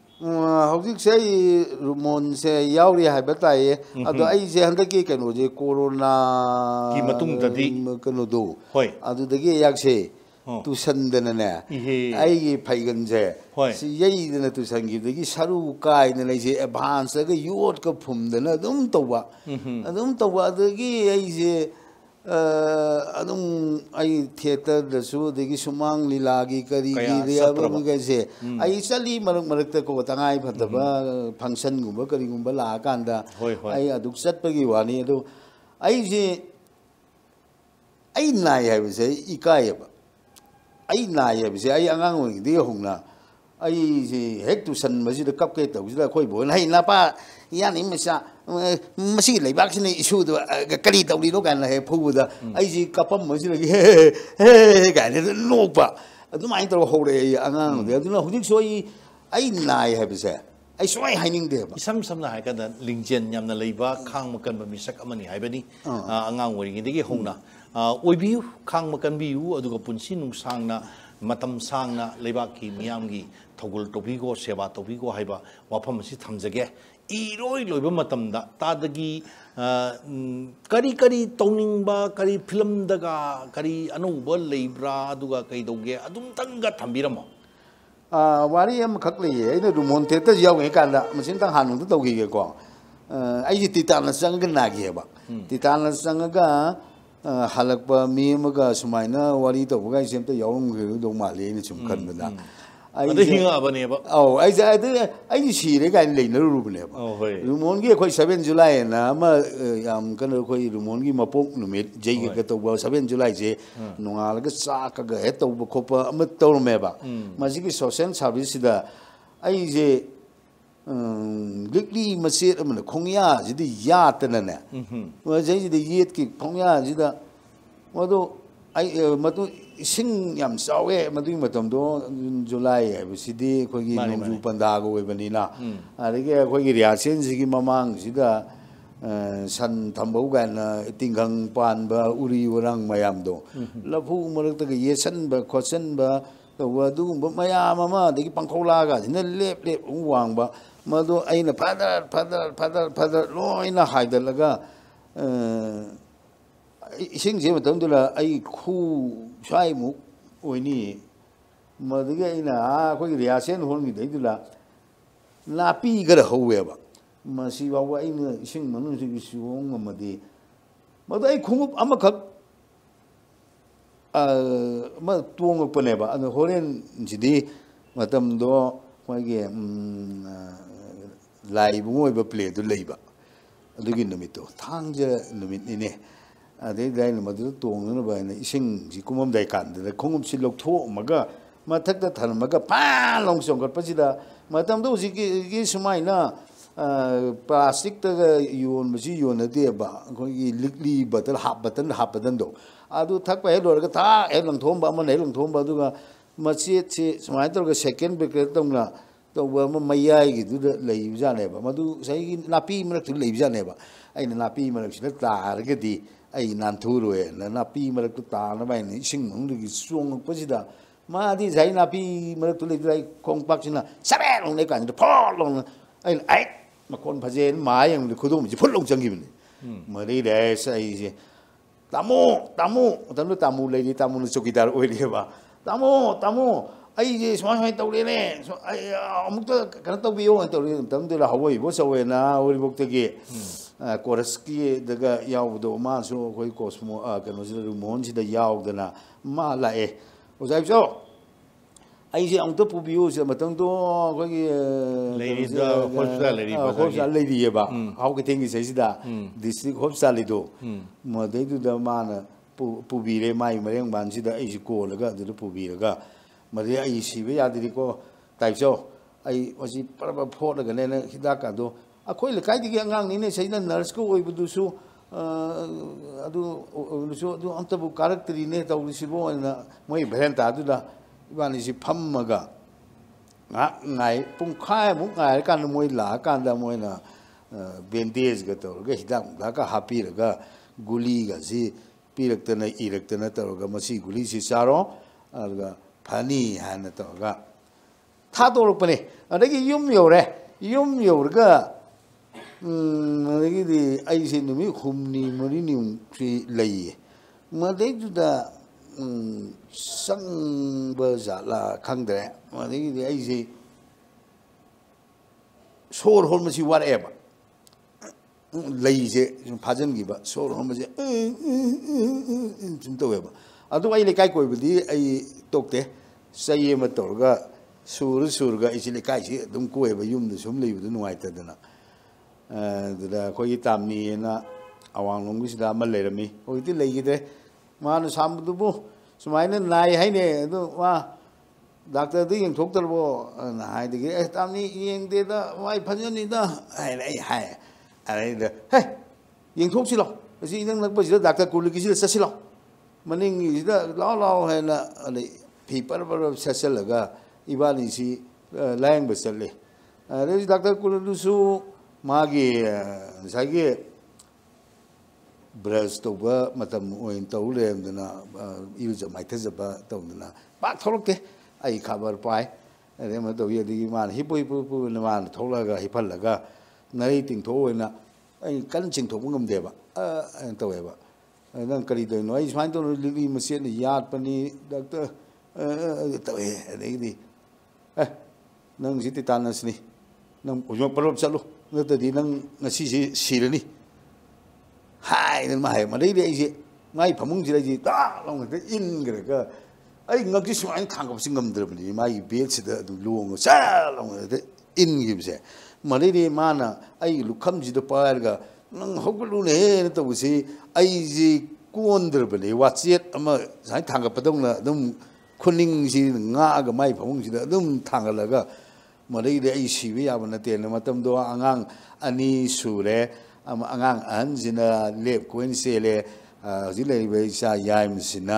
ꯍꯧꯖꯤꯛꯁꯦ ꯑꯩ ꯃꯣꯟꯁꯦ ꯌꯥꯎꯔꯤ ꯍꯥꯏꯕ ꯇꯥꯏꯌꯦ ꯑꯗꯣ ꯑꯩꯁꯦ ꯍꯟꯗꯛꯀꯤ ꯀꯩꯅꯣꯁꯦ ꯀꯣꯔꯣꯅꯥꯒꯤ ꯃꯇꯨꯡꯗꯗꯤ ꯀꯩꯅꯣꯗꯣ ꯍꯣꯏ ꯑꯗꯨꯗꯒꯤ ꯑꯩꯍꯥꯛꯁꯦ ꯇꯨꯁꯟꯗꯅꯅꯦ ꯑꯩꯒꯤ ꯐꯩꯒꯟꯁꯦ ꯁꯤ ꯌꯩꯗꯅ ꯇꯨꯁꯟꯈꯤꯕꯗꯒꯤ ꯁꯔꯨ ꯀꯥꯏꯅ ꯂꯩꯁꯦ ꯑꯦꯗꯚꯥꯟꯁꯇꯒ ꯌꯣꯠꯀ ꯐꯨꯝꯗꯅ ꯑꯗꯨꯝ ꯇꯧꯕ ꯑꯗꯨꯝ ꯇꯧꯕ ꯑꯗꯒꯤ ꯑꯩꯁꯦ ꯑꯗꯨꯝ ꯑꯩ ꯊꯤꯌꯦꯇꯔꯗꯁꯨ ꯑꯗꯒꯤ ꯁꯨꯃꯥꯡ ꯂꯤꯂꯥꯒꯤ ꯀꯔꯤꯒꯤ ꯔꯤꯌꯥꯕꯒꯩꯁꯦ ꯑꯩ ꯆꯠꯂꯤ ꯃꯔꯛ ꯃꯔꯛꯇꯀꯣ ꯇꯉꯥꯏ ꯐꯗꯕ ꯐꯪꯁꯟꯒꯨꯝꯕ ꯀꯔꯤꯒꯨꯝꯕ ꯂꯥꯛꯑꯀꯥꯟꯗ ꯑꯩ ꯑꯗꯨꯛ ꯆꯠꯄꯒꯤ ꯋꯥꯅꯤ ꯑꯗꯣ ꯑꯩꯁꯦ ꯑꯩ ꯅꯥꯏ ꯍꯥꯏꯕꯁꯦ ꯑꯩ ꯏꯀꯥꯏꯌꯦꯕ ꯑꯩ ꯅꯥꯏ ꯍꯥꯏꯕꯁꯦ ꯑꯩ ꯑꯉꯥꯡ ꯑꯣꯏꯔꯤꯉꯩꯗꯒꯤ ꯍꯧꯅ ꯑꯩꯁꯤ ꯍꯦꯛ ꯇꯨꯁꯟꯕꯁꯤꯗ ꯀꯞꯀꯦ ꯇꯧꯕꯁꯤꯗ ꯑꯩꯈꯣꯏ ꯕꯣꯏꯅ ꯍꯩ ꯅꯄꯥ ꯏꯌꯥꯅꯤ ꯃꯆꯥ ꯃꯁꯤꯒꯤ ꯂꯩꯕꯥꯛꯁꯤꯅ ꯏꯁꯨꯗꯣ ꯀꯔꯤ ꯇꯧꯔꯤꯅꯣ ꯀꯥꯏꯅ ꯍꯦꯛ ꯐꯨꯕꯗ ꯑꯩꯁꯤ ꯀꯞꯄꯝꯕꯁꯤꯗꯒꯤ ꯍꯦ ꯍꯦ ꯍꯦ ꯀꯥꯏꯅ ꯅꯣꯛꯄ ꯑꯗꯨꯃꯥꯏꯅ ꯇꯧꯔ ꯍꯧꯔꯛꯑꯦ ꯑꯉꯥꯡꯗꯤ ꯑꯗꯨꯅ ꯍꯧꯖꯤꯛꯁꯨ ꯑꯩ ꯑꯩ ꯅꯥꯏ ꯍꯥꯏꯕꯁꯦ ꯑꯩ ꯁꯨꯡꯍꯥꯏ ꯍꯥꯏꯅꯤꯡꯗꯦꯕ ꯏꯁꯝ ꯁꯝꯅ ꯍꯥꯏꯔꯀꯥꯟꯗ ꯂꯤꯡꯖꯦꯜ ꯌꯥꯝꯅ ꯂꯩꯕ ꯈꯥꯡꯕ ꯀꯟꯕ ꯃꯤꯁꯛ ꯑꯃꯅꯤ ꯍꯥꯏꯕꯅꯤ ꯑꯉꯥꯡ ꯑꯣꯏꯔꯤꯉꯩꯗꯒꯤ ꯍꯧꯅ ꯑꯣꯏꯕꯤꯌꯨ ꯈꯥꯡꯕ ꯀꯟꯕꯤꯌꯨ ꯑꯗꯨꯒ ꯄꯨꯟꯁꯤ ꯅꯨꯡꯁꯥꯡꯅ ꯃꯇꯝ ꯁꯥꯡꯅ ꯂꯩꯕꯥꯛꯀꯤ ꯃꯤꯌꯥꯝꯒꯤ togul tobigo seba tobigo haiba wapa masi tamzege iroi loiba matamda tadagi kari kari toningba kari film daga kari anu bol leibra duga kai doge adum tangga tambiramo wari yam kakli ye ini rumon teta jiau ngai kanda mesin tang hanung tu togi ge kwa ai ji titan na sangga na ge ba titan na sangga ga halakpa mi maga sumaina wari to buga isem to yau ngai do mali ini sumkan benda 哎，这应该吧？哦，哎这，哎这系列的应该轮流轮的吧？哦，对。轮换期啊，快十二月了，那嘛，咱们可能快轮换期嘛，碰农民，这个到十二月，这农忙的时候，啥个，etto，包括麦头嘛，吧？嘛，这个首先十二月是的，哎这，嗯，绿米嘛，是，我们龙牙，这个牙子呢，嘛，这个这个，龙牙这个，嘛都，哎，嘛都。ꯏꯁꯤꯡ ꯌꯥꯝ ꯆꯥꯎꯋꯦ ꯃꯗꯨꯒꯤ ꯃꯇꯝꯗꯣ ꯖꯨꯂꯥꯏ ꯍꯥꯏꯕꯁꯤꯗꯤ ꯑꯩꯈꯣꯏꯒꯤ ꯅꯣꯡꯖꯨ ꯄꯟꯗꯥꯒ ꯑꯣꯏꯕꯅꯤꯅ ꯑꯗꯒꯤ ꯑꯩꯈꯣꯏꯒꯤ ꯔꯤꯌꯥꯁꯦꯟꯁꯤꯒꯤ ꯃꯃꯥꯡꯁꯤꯗ ꯁꯟ ꯊꯝꯕꯧ ꯀꯥꯏꯅ ꯇꯤꯡꯈꯪ ꯄꯥꯟꯕ ꯎꯔꯤ ꯎꯔꯥꯡ ꯃꯌꯥꯝꯗꯣ ꯂꯐꯨ ꯃꯔꯛꯇꯒ ꯌꯦꯠꯁꯟꯕ ꯈꯣꯠꯆꯟꯕ ꯇꯧꯕ ꯑꯗꯨꯒꯨꯝꯕ ꯃꯌꯥꯝ ꯑꯃ ꯑꯗꯒꯤ ꯄꯥꯡꯈꯧꯂꯥꯒꯁꯤꯅ ꯂꯦꯞ ꯂꯦꯞ ꯑꯃꯨꯛ ꯋꯥꯡꯕ ꯃꯗꯣ ꯑꯩꯅ ꯐꯗꯔ ꯐꯗꯔ ꯐꯗꯔ ꯐꯗꯔ ꯂꯣꯏꯅ ꯍꯥꯏꯗꯠꯂꯒ ꯏꯁꯤꯡꯁꯦ ꯃꯇꯝꯗꯨꯗ ꯑꯩ ꯈꯨ ꯁ꯭ꯋꯥꯏꯃꯨꯛ ꯑꯣꯏꯅꯤꯌꯦ ꯃꯗꯒꯤ ꯑꯩꯅ ꯑꯩꯈꯣꯏꯒꯤ ꯔꯤꯌꯥꯁꯦꯟ ꯍꯣꯜꯒꯤꯗꯩꯗꯨꯗ ꯅꯥꯄꯤ ꯈꯔ ꯍꯧꯋꯦꯕ ꯃꯁꯤ ꯐꯥꯎꯕ ꯑꯩꯅ ꯏꯁꯤꯡ ꯃꯅꯨꯡꯁꯤꯒꯤ ꯆꯤꯡꯕ ꯉꯝꯃꯗꯤ ꯃꯗꯨ ꯑꯩ ꯈꯣꯡꯎꯞ ꯑꯃꯈꯛ ꯑꯃ ꯇꯣꯡꯉꯛꯄꯅꯦꯕ ꯑꯗꯣ ꯍꯣꯔꯦꯟꯁꯤꯗꯤ ꯃꯇꯝꯗꯣ ꯑꯩꯈꯣꯏꯒꯤ ꯂꯥꯏ ꯏꯕꯨꯡ ꯑꯣꯏꯕ ꯄ꯭ꯂꯦꯗꯨ ꯂꯩꯕ ꯑꯗꯨꯒꯤ ꯅꯨꯃꯤꯠꯇꯣ ꯊꯥꯡꯖ ꯅꯨꯃꯤꯠꯅꯤꯅꯦ adi dain ma dudu tuong nuna bai na Iseng si kumam dai kandi na kungum si lok maga, ma ga ma tak da tan ma ga pa long siong kar pasi da ma tam dau si ki na plastik ta ga yuon ma si yuon na dia ba lik li ba ta hap ba ta hap ba ta ndo adu tak ba he dor ga ta he lang tuom ba ma ne lang tuom ba du ga ma si si sumai dor second be ka tong na to wa ma ma yai ki du da lai yu ja ne ba ma du sai ki napi ma ai nan thu rồi là na pi mà được ta nó bay này sinh mong được xuống có gì đó mà đi dạy na pi mà được tôi lấy không bắt chứ là sao bé luôn này cả nó phò luôn ai ai mà con phải dễ mãi em được khôi đồ mình chỉ phun lông chân gì mình mà đi để sai gì tamu tamu tamu tamu lấy đi tamu nó chokidar ôi đi bà tamu tamu ai gì xóa xóa tàu lên nè ai ông ta cái tàu biểu anh tàu lên tấm tôi là hậu ấy bố sau này na ôi bố tôi kia ꯀꯣꯔꯁꯀꯤ ꯗꯒ ꯌꯥꯎꯕꯗꯣ ꯃꯥꯁꯨ ꯑꯩꯈꯣꯏ ꯀꯣꯁꯃꯣ ꯀꯩꯅꯣꯁꯤꯗ ꯃꯣꯍꯟꯁꯤꯗ ꯌꯥꯎꯗꯅ ꯃꯥ ꯂꯥꯛꯑꯦ ꯑꯣꯖꯥ ꯏꯕꯆꯧ ꯑꯩꯁꯦ ꯑꯃꯨꯛꯇ ꯄꯨꯕꯤꯌꯨ ꯁꯤꯗ ꯃꯇꯝꯗꯣ ꯑꯩꯈꯣꯏꯒꯤ ꯍꯣꯁꯄꯤꯇꯥꯜ ꯂꯩꯔꯤꯑꯕ ꯍꯥꯎ ꯀꯩꯊꯦꯜꯒꯤ ꯁꯤꯗꯩꯁꯤꯗ ꯗꯤꯁꯇ꯭ꯔꯤꯛ ꯍꯣꯁꯄꯤꯇꯥꯜꯂꯤꯗꯣ ꯃꯗꯩꯗꯨꯗ ꯃꯥꯅ ꯄꯨꯕꯤꯔꯦ ꯃꯥꯒꯤ ꯃꯔꯦꯡꯕꯥꯟꯁꯤꯗ ꯑꯩꯁꯦ ꯀꯣꯜꯂꯒ ꯑꯗꯨꯗ ꯄꯨꯕꯤꯔꯒ ꯃꯗꯩ ꯑꯩ ꯁꯤꯕ ꯌꯥꯗ꯭ꯔꯤꯀꯣ ꯇꯥꯏꯞꯆꯧ ꯑꯩ ꯃꯁꯤ ꯄꯔꯞ ꯐꯣꯠꯂꯒꯅꯦ ꯅꯪ ꯍꯤꯗꯥꯛꯀꯗꯣ akoi lekai gigi angang nini sai na nurse ko dusu budu su adu adu su adu anta bu karak tiri ne tau ta adu da iban isi pam maga nga ngai pung kai pung kai kan na moi la kan da moi na bendes ga tau ga hidam ga ka hapi ga si pirak tana irak tana tau ga masi guli si saro ga pani hana tau ta tau pani ada ki yum yore yum yore ga khumni Madegi sai di ai nomi ꯑ ꯗ ꯒ i ꯗ i ꯑꯩꯁꯦ ꯅ i ꯃ ꯤ ꯠ ꯍ ꯨ ꯝ ꯅ i ꯃꯔꯤꯅꯤꯃꯨꯛꯁꯤ ꯂꯩꯌꯦ ꯃꯗꯩꯗꯨꯗ ꯆꯪꯕ ꯖꯥꯠꯂꯥ ꯈ ꯪ ꯗ ꯭ ꯔ i ꯑꯗꯒꯤꯗꯤ ꯑ ꯩ ꯁ i ꯁꯣꯔ ꯍꯣꯟꯕꯁꯤ ꯋ ꯥ ꯔ ꯛ i ꯦ ꯕ ꯂꯩꯁꯦ ꯁꯨꯝ ꯐꯥꯖꯤꯟꯈꯤꯕ ꯁꯣꯔ ꯍꯣꯟꯕꯁꯦ ꯁꯨꯝ ꯇꯧꯋꯦꯕ ꯑꯗꯨ i ꯩ ꯂꯩꯀꯥꯏ ꯀꯣꯏꯕꯗꯤ ꯑꯩ ꯇꯣꯛꯇꯦ ꯆꯩ ꯑꯃ ꯇꯧꯔꯒ ꯁꯨꯔ ꯁꯨꯔꯒ ꯑꯩꯁꯦ ꯂ ꯩ ꯀ i ꯏ i ꯤ ꯑꯗꯨꯝ i ꯣ ꯏ ꯑ ꯦ ꯕ ꯌꯨꯝꯗ ꯁꯨꯝ y ꯩ ꯕ ꯗ ꯣ ꯅ ꯨ i ꯉ ꯥ ꯏ ꯇ ꯗ ꯅ ꯑꯗꯨꯗ ꯑꯩꯈꯣꯏꯒꯤ ꯇꯥꯝꯅꯤꯑꯅ ꯑꯋꯥꯡꯂꯣꯝꯒꯤꯁꯤꯗ ꯑꯃ ꯂꯩꯔꯝꯃꯤ ꯍꯧꯖꯤꯛꯇꯤ ꯂꯩꯈꯤꯗ꯭ꯔꯦ ꯃꯥꯅ ꯁꯥꯝꯕꯗꯨꯕꯨ ꯁꯨꯃꯥꯏꯅ ꯅꯥꯏ ꯍꯥꯏꯅꯦ ꯑꯗꯨ ꯃꯥ ꯗꯥꯛꯇꯔꯗ ꯌꯦꯡꯊꯣꯛꯇ꯭ꯔꯕꯣ ꯑꯗꯨꯅ ꯍꯥꯏꯗꯒꯤ ꯑꯦ ꯇꯥꯝꯅꯤ ꯌꯦꯡꯗꯦꯗ ꯃꯥꯏ ꯐꯖꯅꯤꯗ ꯍꯥꯏꯔꯦ ꯑꯩ ꯍꯥꯏ ꯑꯗꯩꯗ ꯍꯦ ꯌꯦꯡꯊꯣꯛꯁꯤ ꯂꯥꯎ ꯑꯁꯤ ꯏꯅꯛ ꯅꯛꯄꯁꯤꯗ ꯗꯥꯛꯇꯔ ꯀꯨꯔꯂꯤꯒꯤꯁꯤꯗ ꯆꯠꯁꯤ ꯂꯥꯎ ꯃꯅꯤꯡꯒꯤꯁꯤꯗ ꯂꯥꯎ ꯂꯥꯎ ꯍꯥꯏꯅ ꯑꯗꯩ ꯐꯤ ꯄꯔ ꯄꯔ ꯁꯦꯠꯆꯜꯂꯒ ꯏꯕꯥꯅꯤꯁꯤ ꯂꯥꯌꯦꯡꯕ ꯆꯠꯂꯤ ꯑꯗꯩ ꯗꯥꯛꯇꯔ ꯀꯨꯔꯂꯨꯁꯨ 마기 자기 브레스 도바 마탐 오인 타울렘드나 유저 마이테즈바 타운드나 바 토록테 아이 카버 파이 레마 도여디 만 히포이포포 만 토라가 히팔라가 나이 팅토웨나 아이 깐 징토 응음데바 아 타웨바 난 그리도 노이 스마인도 리리 머시니 야트니 닥터 타웨 레이디 에 낭지티 타나스니 낭 오조 퍼럽 살로 ꯅꯠꯇ꯭ꯔꯗꯤ ꯅꯪ ꯉꯁꯤꯁꯦ ꯁꯤꯔꯅꯤ ꯍꯥꯏꯗꯅ ꯃꯥ ꯍꯥꯏ ꯃꯗꯩꯗꯤ ꯑꯩꯁꯦ ꯃꯥꯒꯤ ꯐꯃꯨꯡꯁꯤꯗ ꯑꯩꯁꯦ ꯇꯥꯛ ꯂꯥꯎꯅ ꯍꯦꯛꯇ ꯏꯟꯈ꯭ꯔꯒ ꯑꯩ ꯉꯛꯁꯤ ꯁꯨꯃꯥꯏꯅ ꯊꯥꯡꯒꯠꯄꯁꯤ ꯉꯝꯗ꯭ꯔꯕꯅꯤ ꯃꯥꯒꯤ ꯕꯦꯠꯁꯤꯗ ꯑꯗꯨꯝ ꯂꯣꯡꯉ ꯆꯠ ꯂꯥꯎꯅ ꯍꯦꯛꯇ ꯏꯟꯈꯤꯕꯁꯦ ꯃꯗꯩꯗꯤ ꯃꯥꯅ ꯑꯩꯒꯤ ꯂꯨꯈꯝꯁꯤꯗ ꯄꯥꯏꯔꯒ ꯅꯪ ꯍꯧꯒꯠꯂꯨꯅꯦꯅ ꯇꯧꯕꯁꯤ ꯑꯩꯁꯤ ꯀꯣꯟꯗ꯭ꯔꯕꯅꯤ ꯋꯥꯆꯦꯠ ꯑꯃ ꯁꯨꯃꯥꯏꯅ ꯊꯥꯡꯒꯠꯄꯗꯧꯅ ꯑꯗꯨꯝ ꯈꯨꯅꯤꯡꯁꯤ ꯉꯥꯛꯑꯒ ꯃꯥꯒꯤ ꯐꯃꯨꯡꯁꯤꯗ ꯑꯗꯨꯝ ꯊꯥꯡꯒꯠꯂꯒ ꯃꯗꯩꯗꯤ ꯑꯩ ꯁꯤꯕ ꯌꯥꯕ ꯅꯠꯇꯦꯅ ꯃꯇꯝꯗꯣ ꯑꯉꯥꯡ ꯑꯅꯤ ꯁꯨꯔꯦ ꯑꯉꯥꯡ ꯑꯍꯟꯁꯤꯅ ꯂꯦꯞ ꯀꯣꯏꯅ ꯆꯦꯜꯂꯦ ꯍꯧꯖꯤꯛ ꯂꯩꯔꯤꯕ ꯏꯆꯥ ꯌꯥꯏꯃꯁꯤꯅ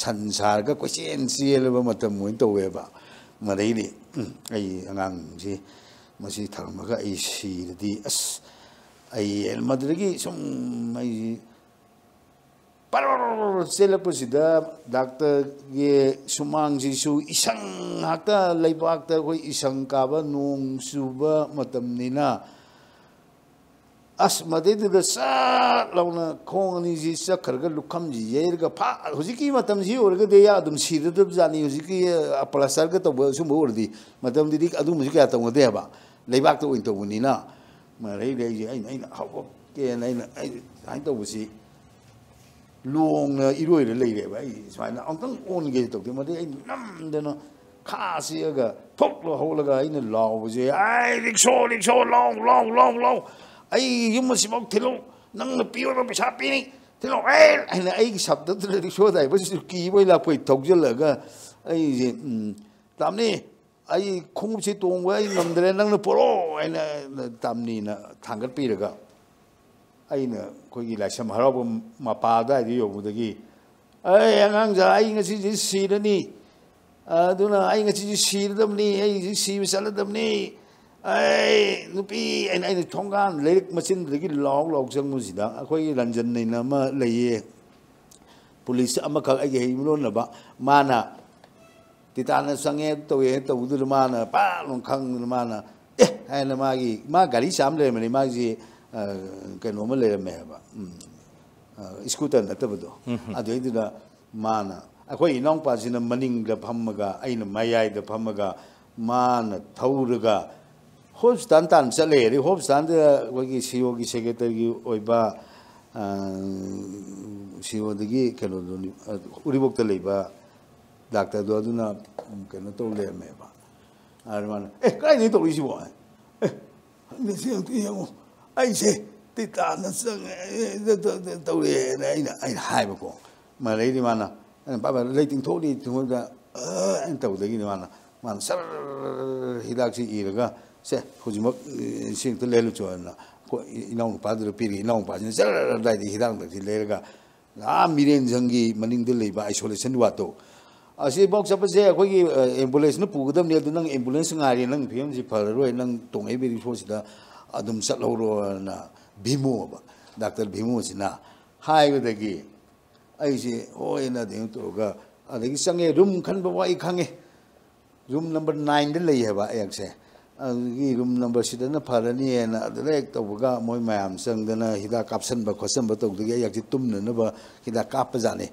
ꯁꯟ ꯁꯥꯔꯒ ꯀꯣꯏꯆꯦꯟ ꯆꯦꯜꯂꯕ ꯃꯇꯝ ꯑꯣꯏꯅ ꯇꯧꯋꯦꯕ ꯃꯗꯩꯗꯤ ꯑꯩ ꯑꯉꯥꯡꯁꯤ ꯃꯁꯤ ꯊꯝꯃꯒ ꯑꯩ ꯁꯤꯔꯗꯤ ꯑꯁ ꯑꯩ ꯃꯗꯨꯗꯒꯤ ꯁꯨꯝ ꯑꯩꯁꯤ 셀렉버시다 닥터 예 수망지수 이상 학다 레이박다 거 이상 까바 농수바 마tam니나 asmadedida sa launa kongani ji sa karga lukham ji yerga pa hojiki matam ji orga de ya dum sida dum jani hojiki aplasar ga to su mo ordi matam didi adu mu ka ta mo de ba leibak to in to bunina ma rei de ji ai ai ha ko ke ai ai ai to bu si 롱나 이로이를 레이래 봐. 이 스마이나 엉덩 온게 또 때문에 아이 남데나 카시가 폭로 홀가 있는 라오지. 아이 릭쇼 릭쇼 롱롱롱롱 아이 유무시 먹 들어 낭나 비오로 비샤 비니 들어 에이 아니 아이 샵도 들어 릭쇼다 이버스 기보이라 보이 덕절라가 아이 이제 음 담니 아이 콩무치 동과 이 놈들의 낭나 보러 아이 담니나 당근 비르가 아이는 kui gi lai sam harobu ma pa dai di yobu dagi, ai yang ang za ai ngasi ji sida ni, aduna ai ngasi ji sida dam ni, ai ji sida sada dam ni, ai nupi ai nai nai tongkan lek mesin dagi long long sang musida, kui gi lan jan nai nama lai ye, polis ama kag ai gi hai mulon laba mana, titana sang ye to ye to wudu lumana, pa lung kang lumana, eh ai lumagi, ma gali sam lai mani magi kenomo lele meheba, iskuten na tebedo, adu aidi da mana, akwa inong pa zina maning da pamaga, aina mayai da pamaga, mana tauraga, hob stan tan saleri, hob stan da wagi siwo gi segete gi oiba, siwo da gi kenodo ni, uri bok tele iba, dakta do adu na kenoto lele meheba, arman, eh kai ni to wisi bo, eh, ni siyo ꯑꯩꯁꯦ ꯇꯤ ꯇꯥꯅ ꯇꯧꯔꯦꯅ ꯑꯩꯅ ꯑꯩꯅ ꯍꯥꯏꯕꯀꯣ ꯃꯗꯩꯗꯤ ꯃꯥꯅ ꯑꯩꯅ ꯄꯥꯏꯕ ꯂꯩ ꯇꯤꯡꯊꯣꯛꯂꯤ ꯊꯨꯡꯕꯗ ꯑꯩꯅ ꯇꯧꯕꯗꯒꯤꯗꯤ ꯃꯥꯅ ꯃꯥꯅ ꯁꯔ ꯍꯤꯗꯥꯛꯁꯤ ꯏꯔꯒ ꯁꯦ ꯍꯧꯖꯤꯛꯃꯛ ꯁꯤꯡꯇ ꯂꯩꯔꯨꯆꯣꯅ ꯑꯩꯈꯣꯏ ꯏꯅꯥꯎꯅꯨꯄꯥꯗꯨꯗ ꯄꯤꯔꯤ ꯏꯅꯥꯎꯅꯨꯄꯥꯁꯤꯅ ꯖꯔ ꯑꯗꯥꯏꯗꯤ ꯍꯤꯗꯥꯛꯗꯛꯁꯤ ꯂꯩꯔꯒ ꯑꯥ ꯃꯤꯔꯦꯟꯖꯪꯒꯤ ꯃꯅꯤꯡꯗ ꯂꯩꯕ ꯑꯥꯏꯁꯣꯂꯦꯁꯟ ꯋꯥꯠꯇꯣ ꯑꯁꯤꯐꯥꯎ ꯆꯠꯄꯁꯦ ꯑꯩꯈꯣꯏꯒꯤ ꯑꯦꯝꯕꯨꯂꯦꯟꯁꯅ ꯄꯨꯒꯗꯕꯅꯤ ꯑꯗꯨ ꯅꯪ ꯑꯦꯝꯕꯨꯂꯦꯟꯁ ꯉꯥꯏꯔꯦ ꯅꯪ ꯐꯤꯕꯝꯁꯤ ꯐꯔꯔꯣꯏ ꯅꯪ ꯇꯣꯡꯉꯛꯏꯕ ꯔꯤꯁꯣꯔꯁꯁꯤꯗ adum salauro na bimu ba dakter bimu sina hai wedagi ai si oi na deng toga adagi sange rum kan ba wa ikange rum number 9 de lai ba ek se adagi rum number 6 de na phara ni na adale ek to buga moi mai am sang de na hida kapsen ba khosen ba tok de ya yak ji tum ne na ba hida kap pa jane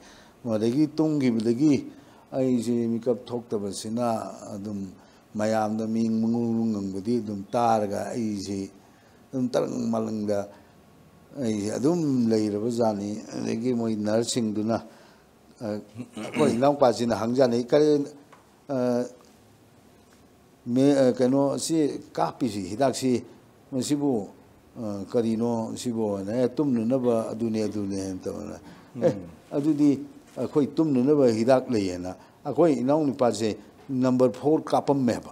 ma de gi tung gi de gi ai si mi kap thok ta ba sina adum mayam da ming mungung ngung budi dum tar ga ai si ꯑꯗꯨꯝ ꯇꯔꯪ ꯃꯥꯂꯪꯗ ꯑꯩꯁꯦ ꯑꯗꯨꯝ ꯂꯩꯔꯕ ꯖꯥꯠꯅꯤ ꯑꯗꯒꯤ ꯃꯣꯏ ꯅꯔꯁꯁꯤꯡꯗꯨꯅ ꯑꯩꯈꯣꯏ ꯏꯅꯥꯎꯄꯥꯁꯤꯅ ꯍꯪꯖꯥꯠꯅꯤ ꯀꯔꯤ ꯀꯩꯅꯣ ꯁꯤ ꯀꯥꯞꯄꯤꯁꯤ ꯍꯤꯗꯥꯛꯁꯤ ꯃꯁꯤꯕꯨ ꯀꯔꯤꯅꯣ ꯁꯤꯕꯨ ꯑꯦ ꯇꯨꯝꯅꯅꯕ ꯑꯗꯨꯅꯦ ꯑꯗꯨꯅꯦ ꯇꯧꯔꯒ ꯑꯦ ꯑꯗꯨꯗꯤ ꯑꯩꯈꯣꯏ ꯇꯨꯝꯅꯅꯕ ꯍꯤꯗꯥꯛ ꯂꯩꯌꯦꯅ ꯑꯩꯈꯣꯏ ꯏꯅꯥꯎ ꯅꯨꯄꯥꯁꯦ ꯅꯝꯕꯔ ꯐꯣꯔ ꯀꯥꯞꯄꯝꯃꯦꯕ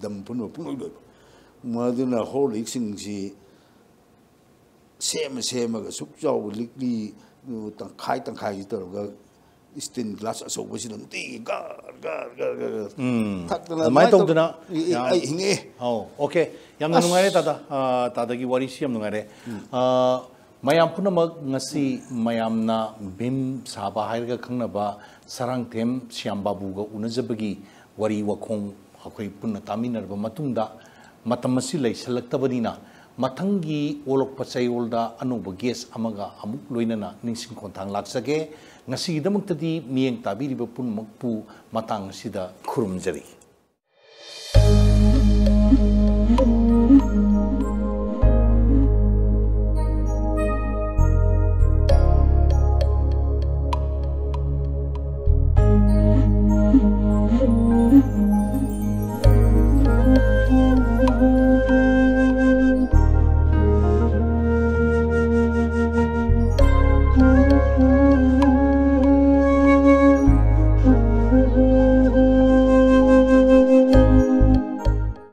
dam pun pun oi ma na ho lik sing ji sem sem ga suk chau lik li tang khai tang khai tar ga stain glass so bo sin ti ga ga ga ga hmm. tak na mai tong na ai hinge ho okay yam nu ngare tata ah, tata gi wari si yam ngare hmm. ah, mayam punamak ngasi mayamna bim saba hairga ba sarang tem syam babu ga unajabagi wari wakong ಅನ್ನ ತಾಬಲಿನ ಮಥಂಗೆ ಒಲಪ ಚೋಲ್ದೇಸ್ಗಿ ಕೋ ಲೇಮ ಮೇಲೆ ತಾವು ಪೂರ್ಪುರಜ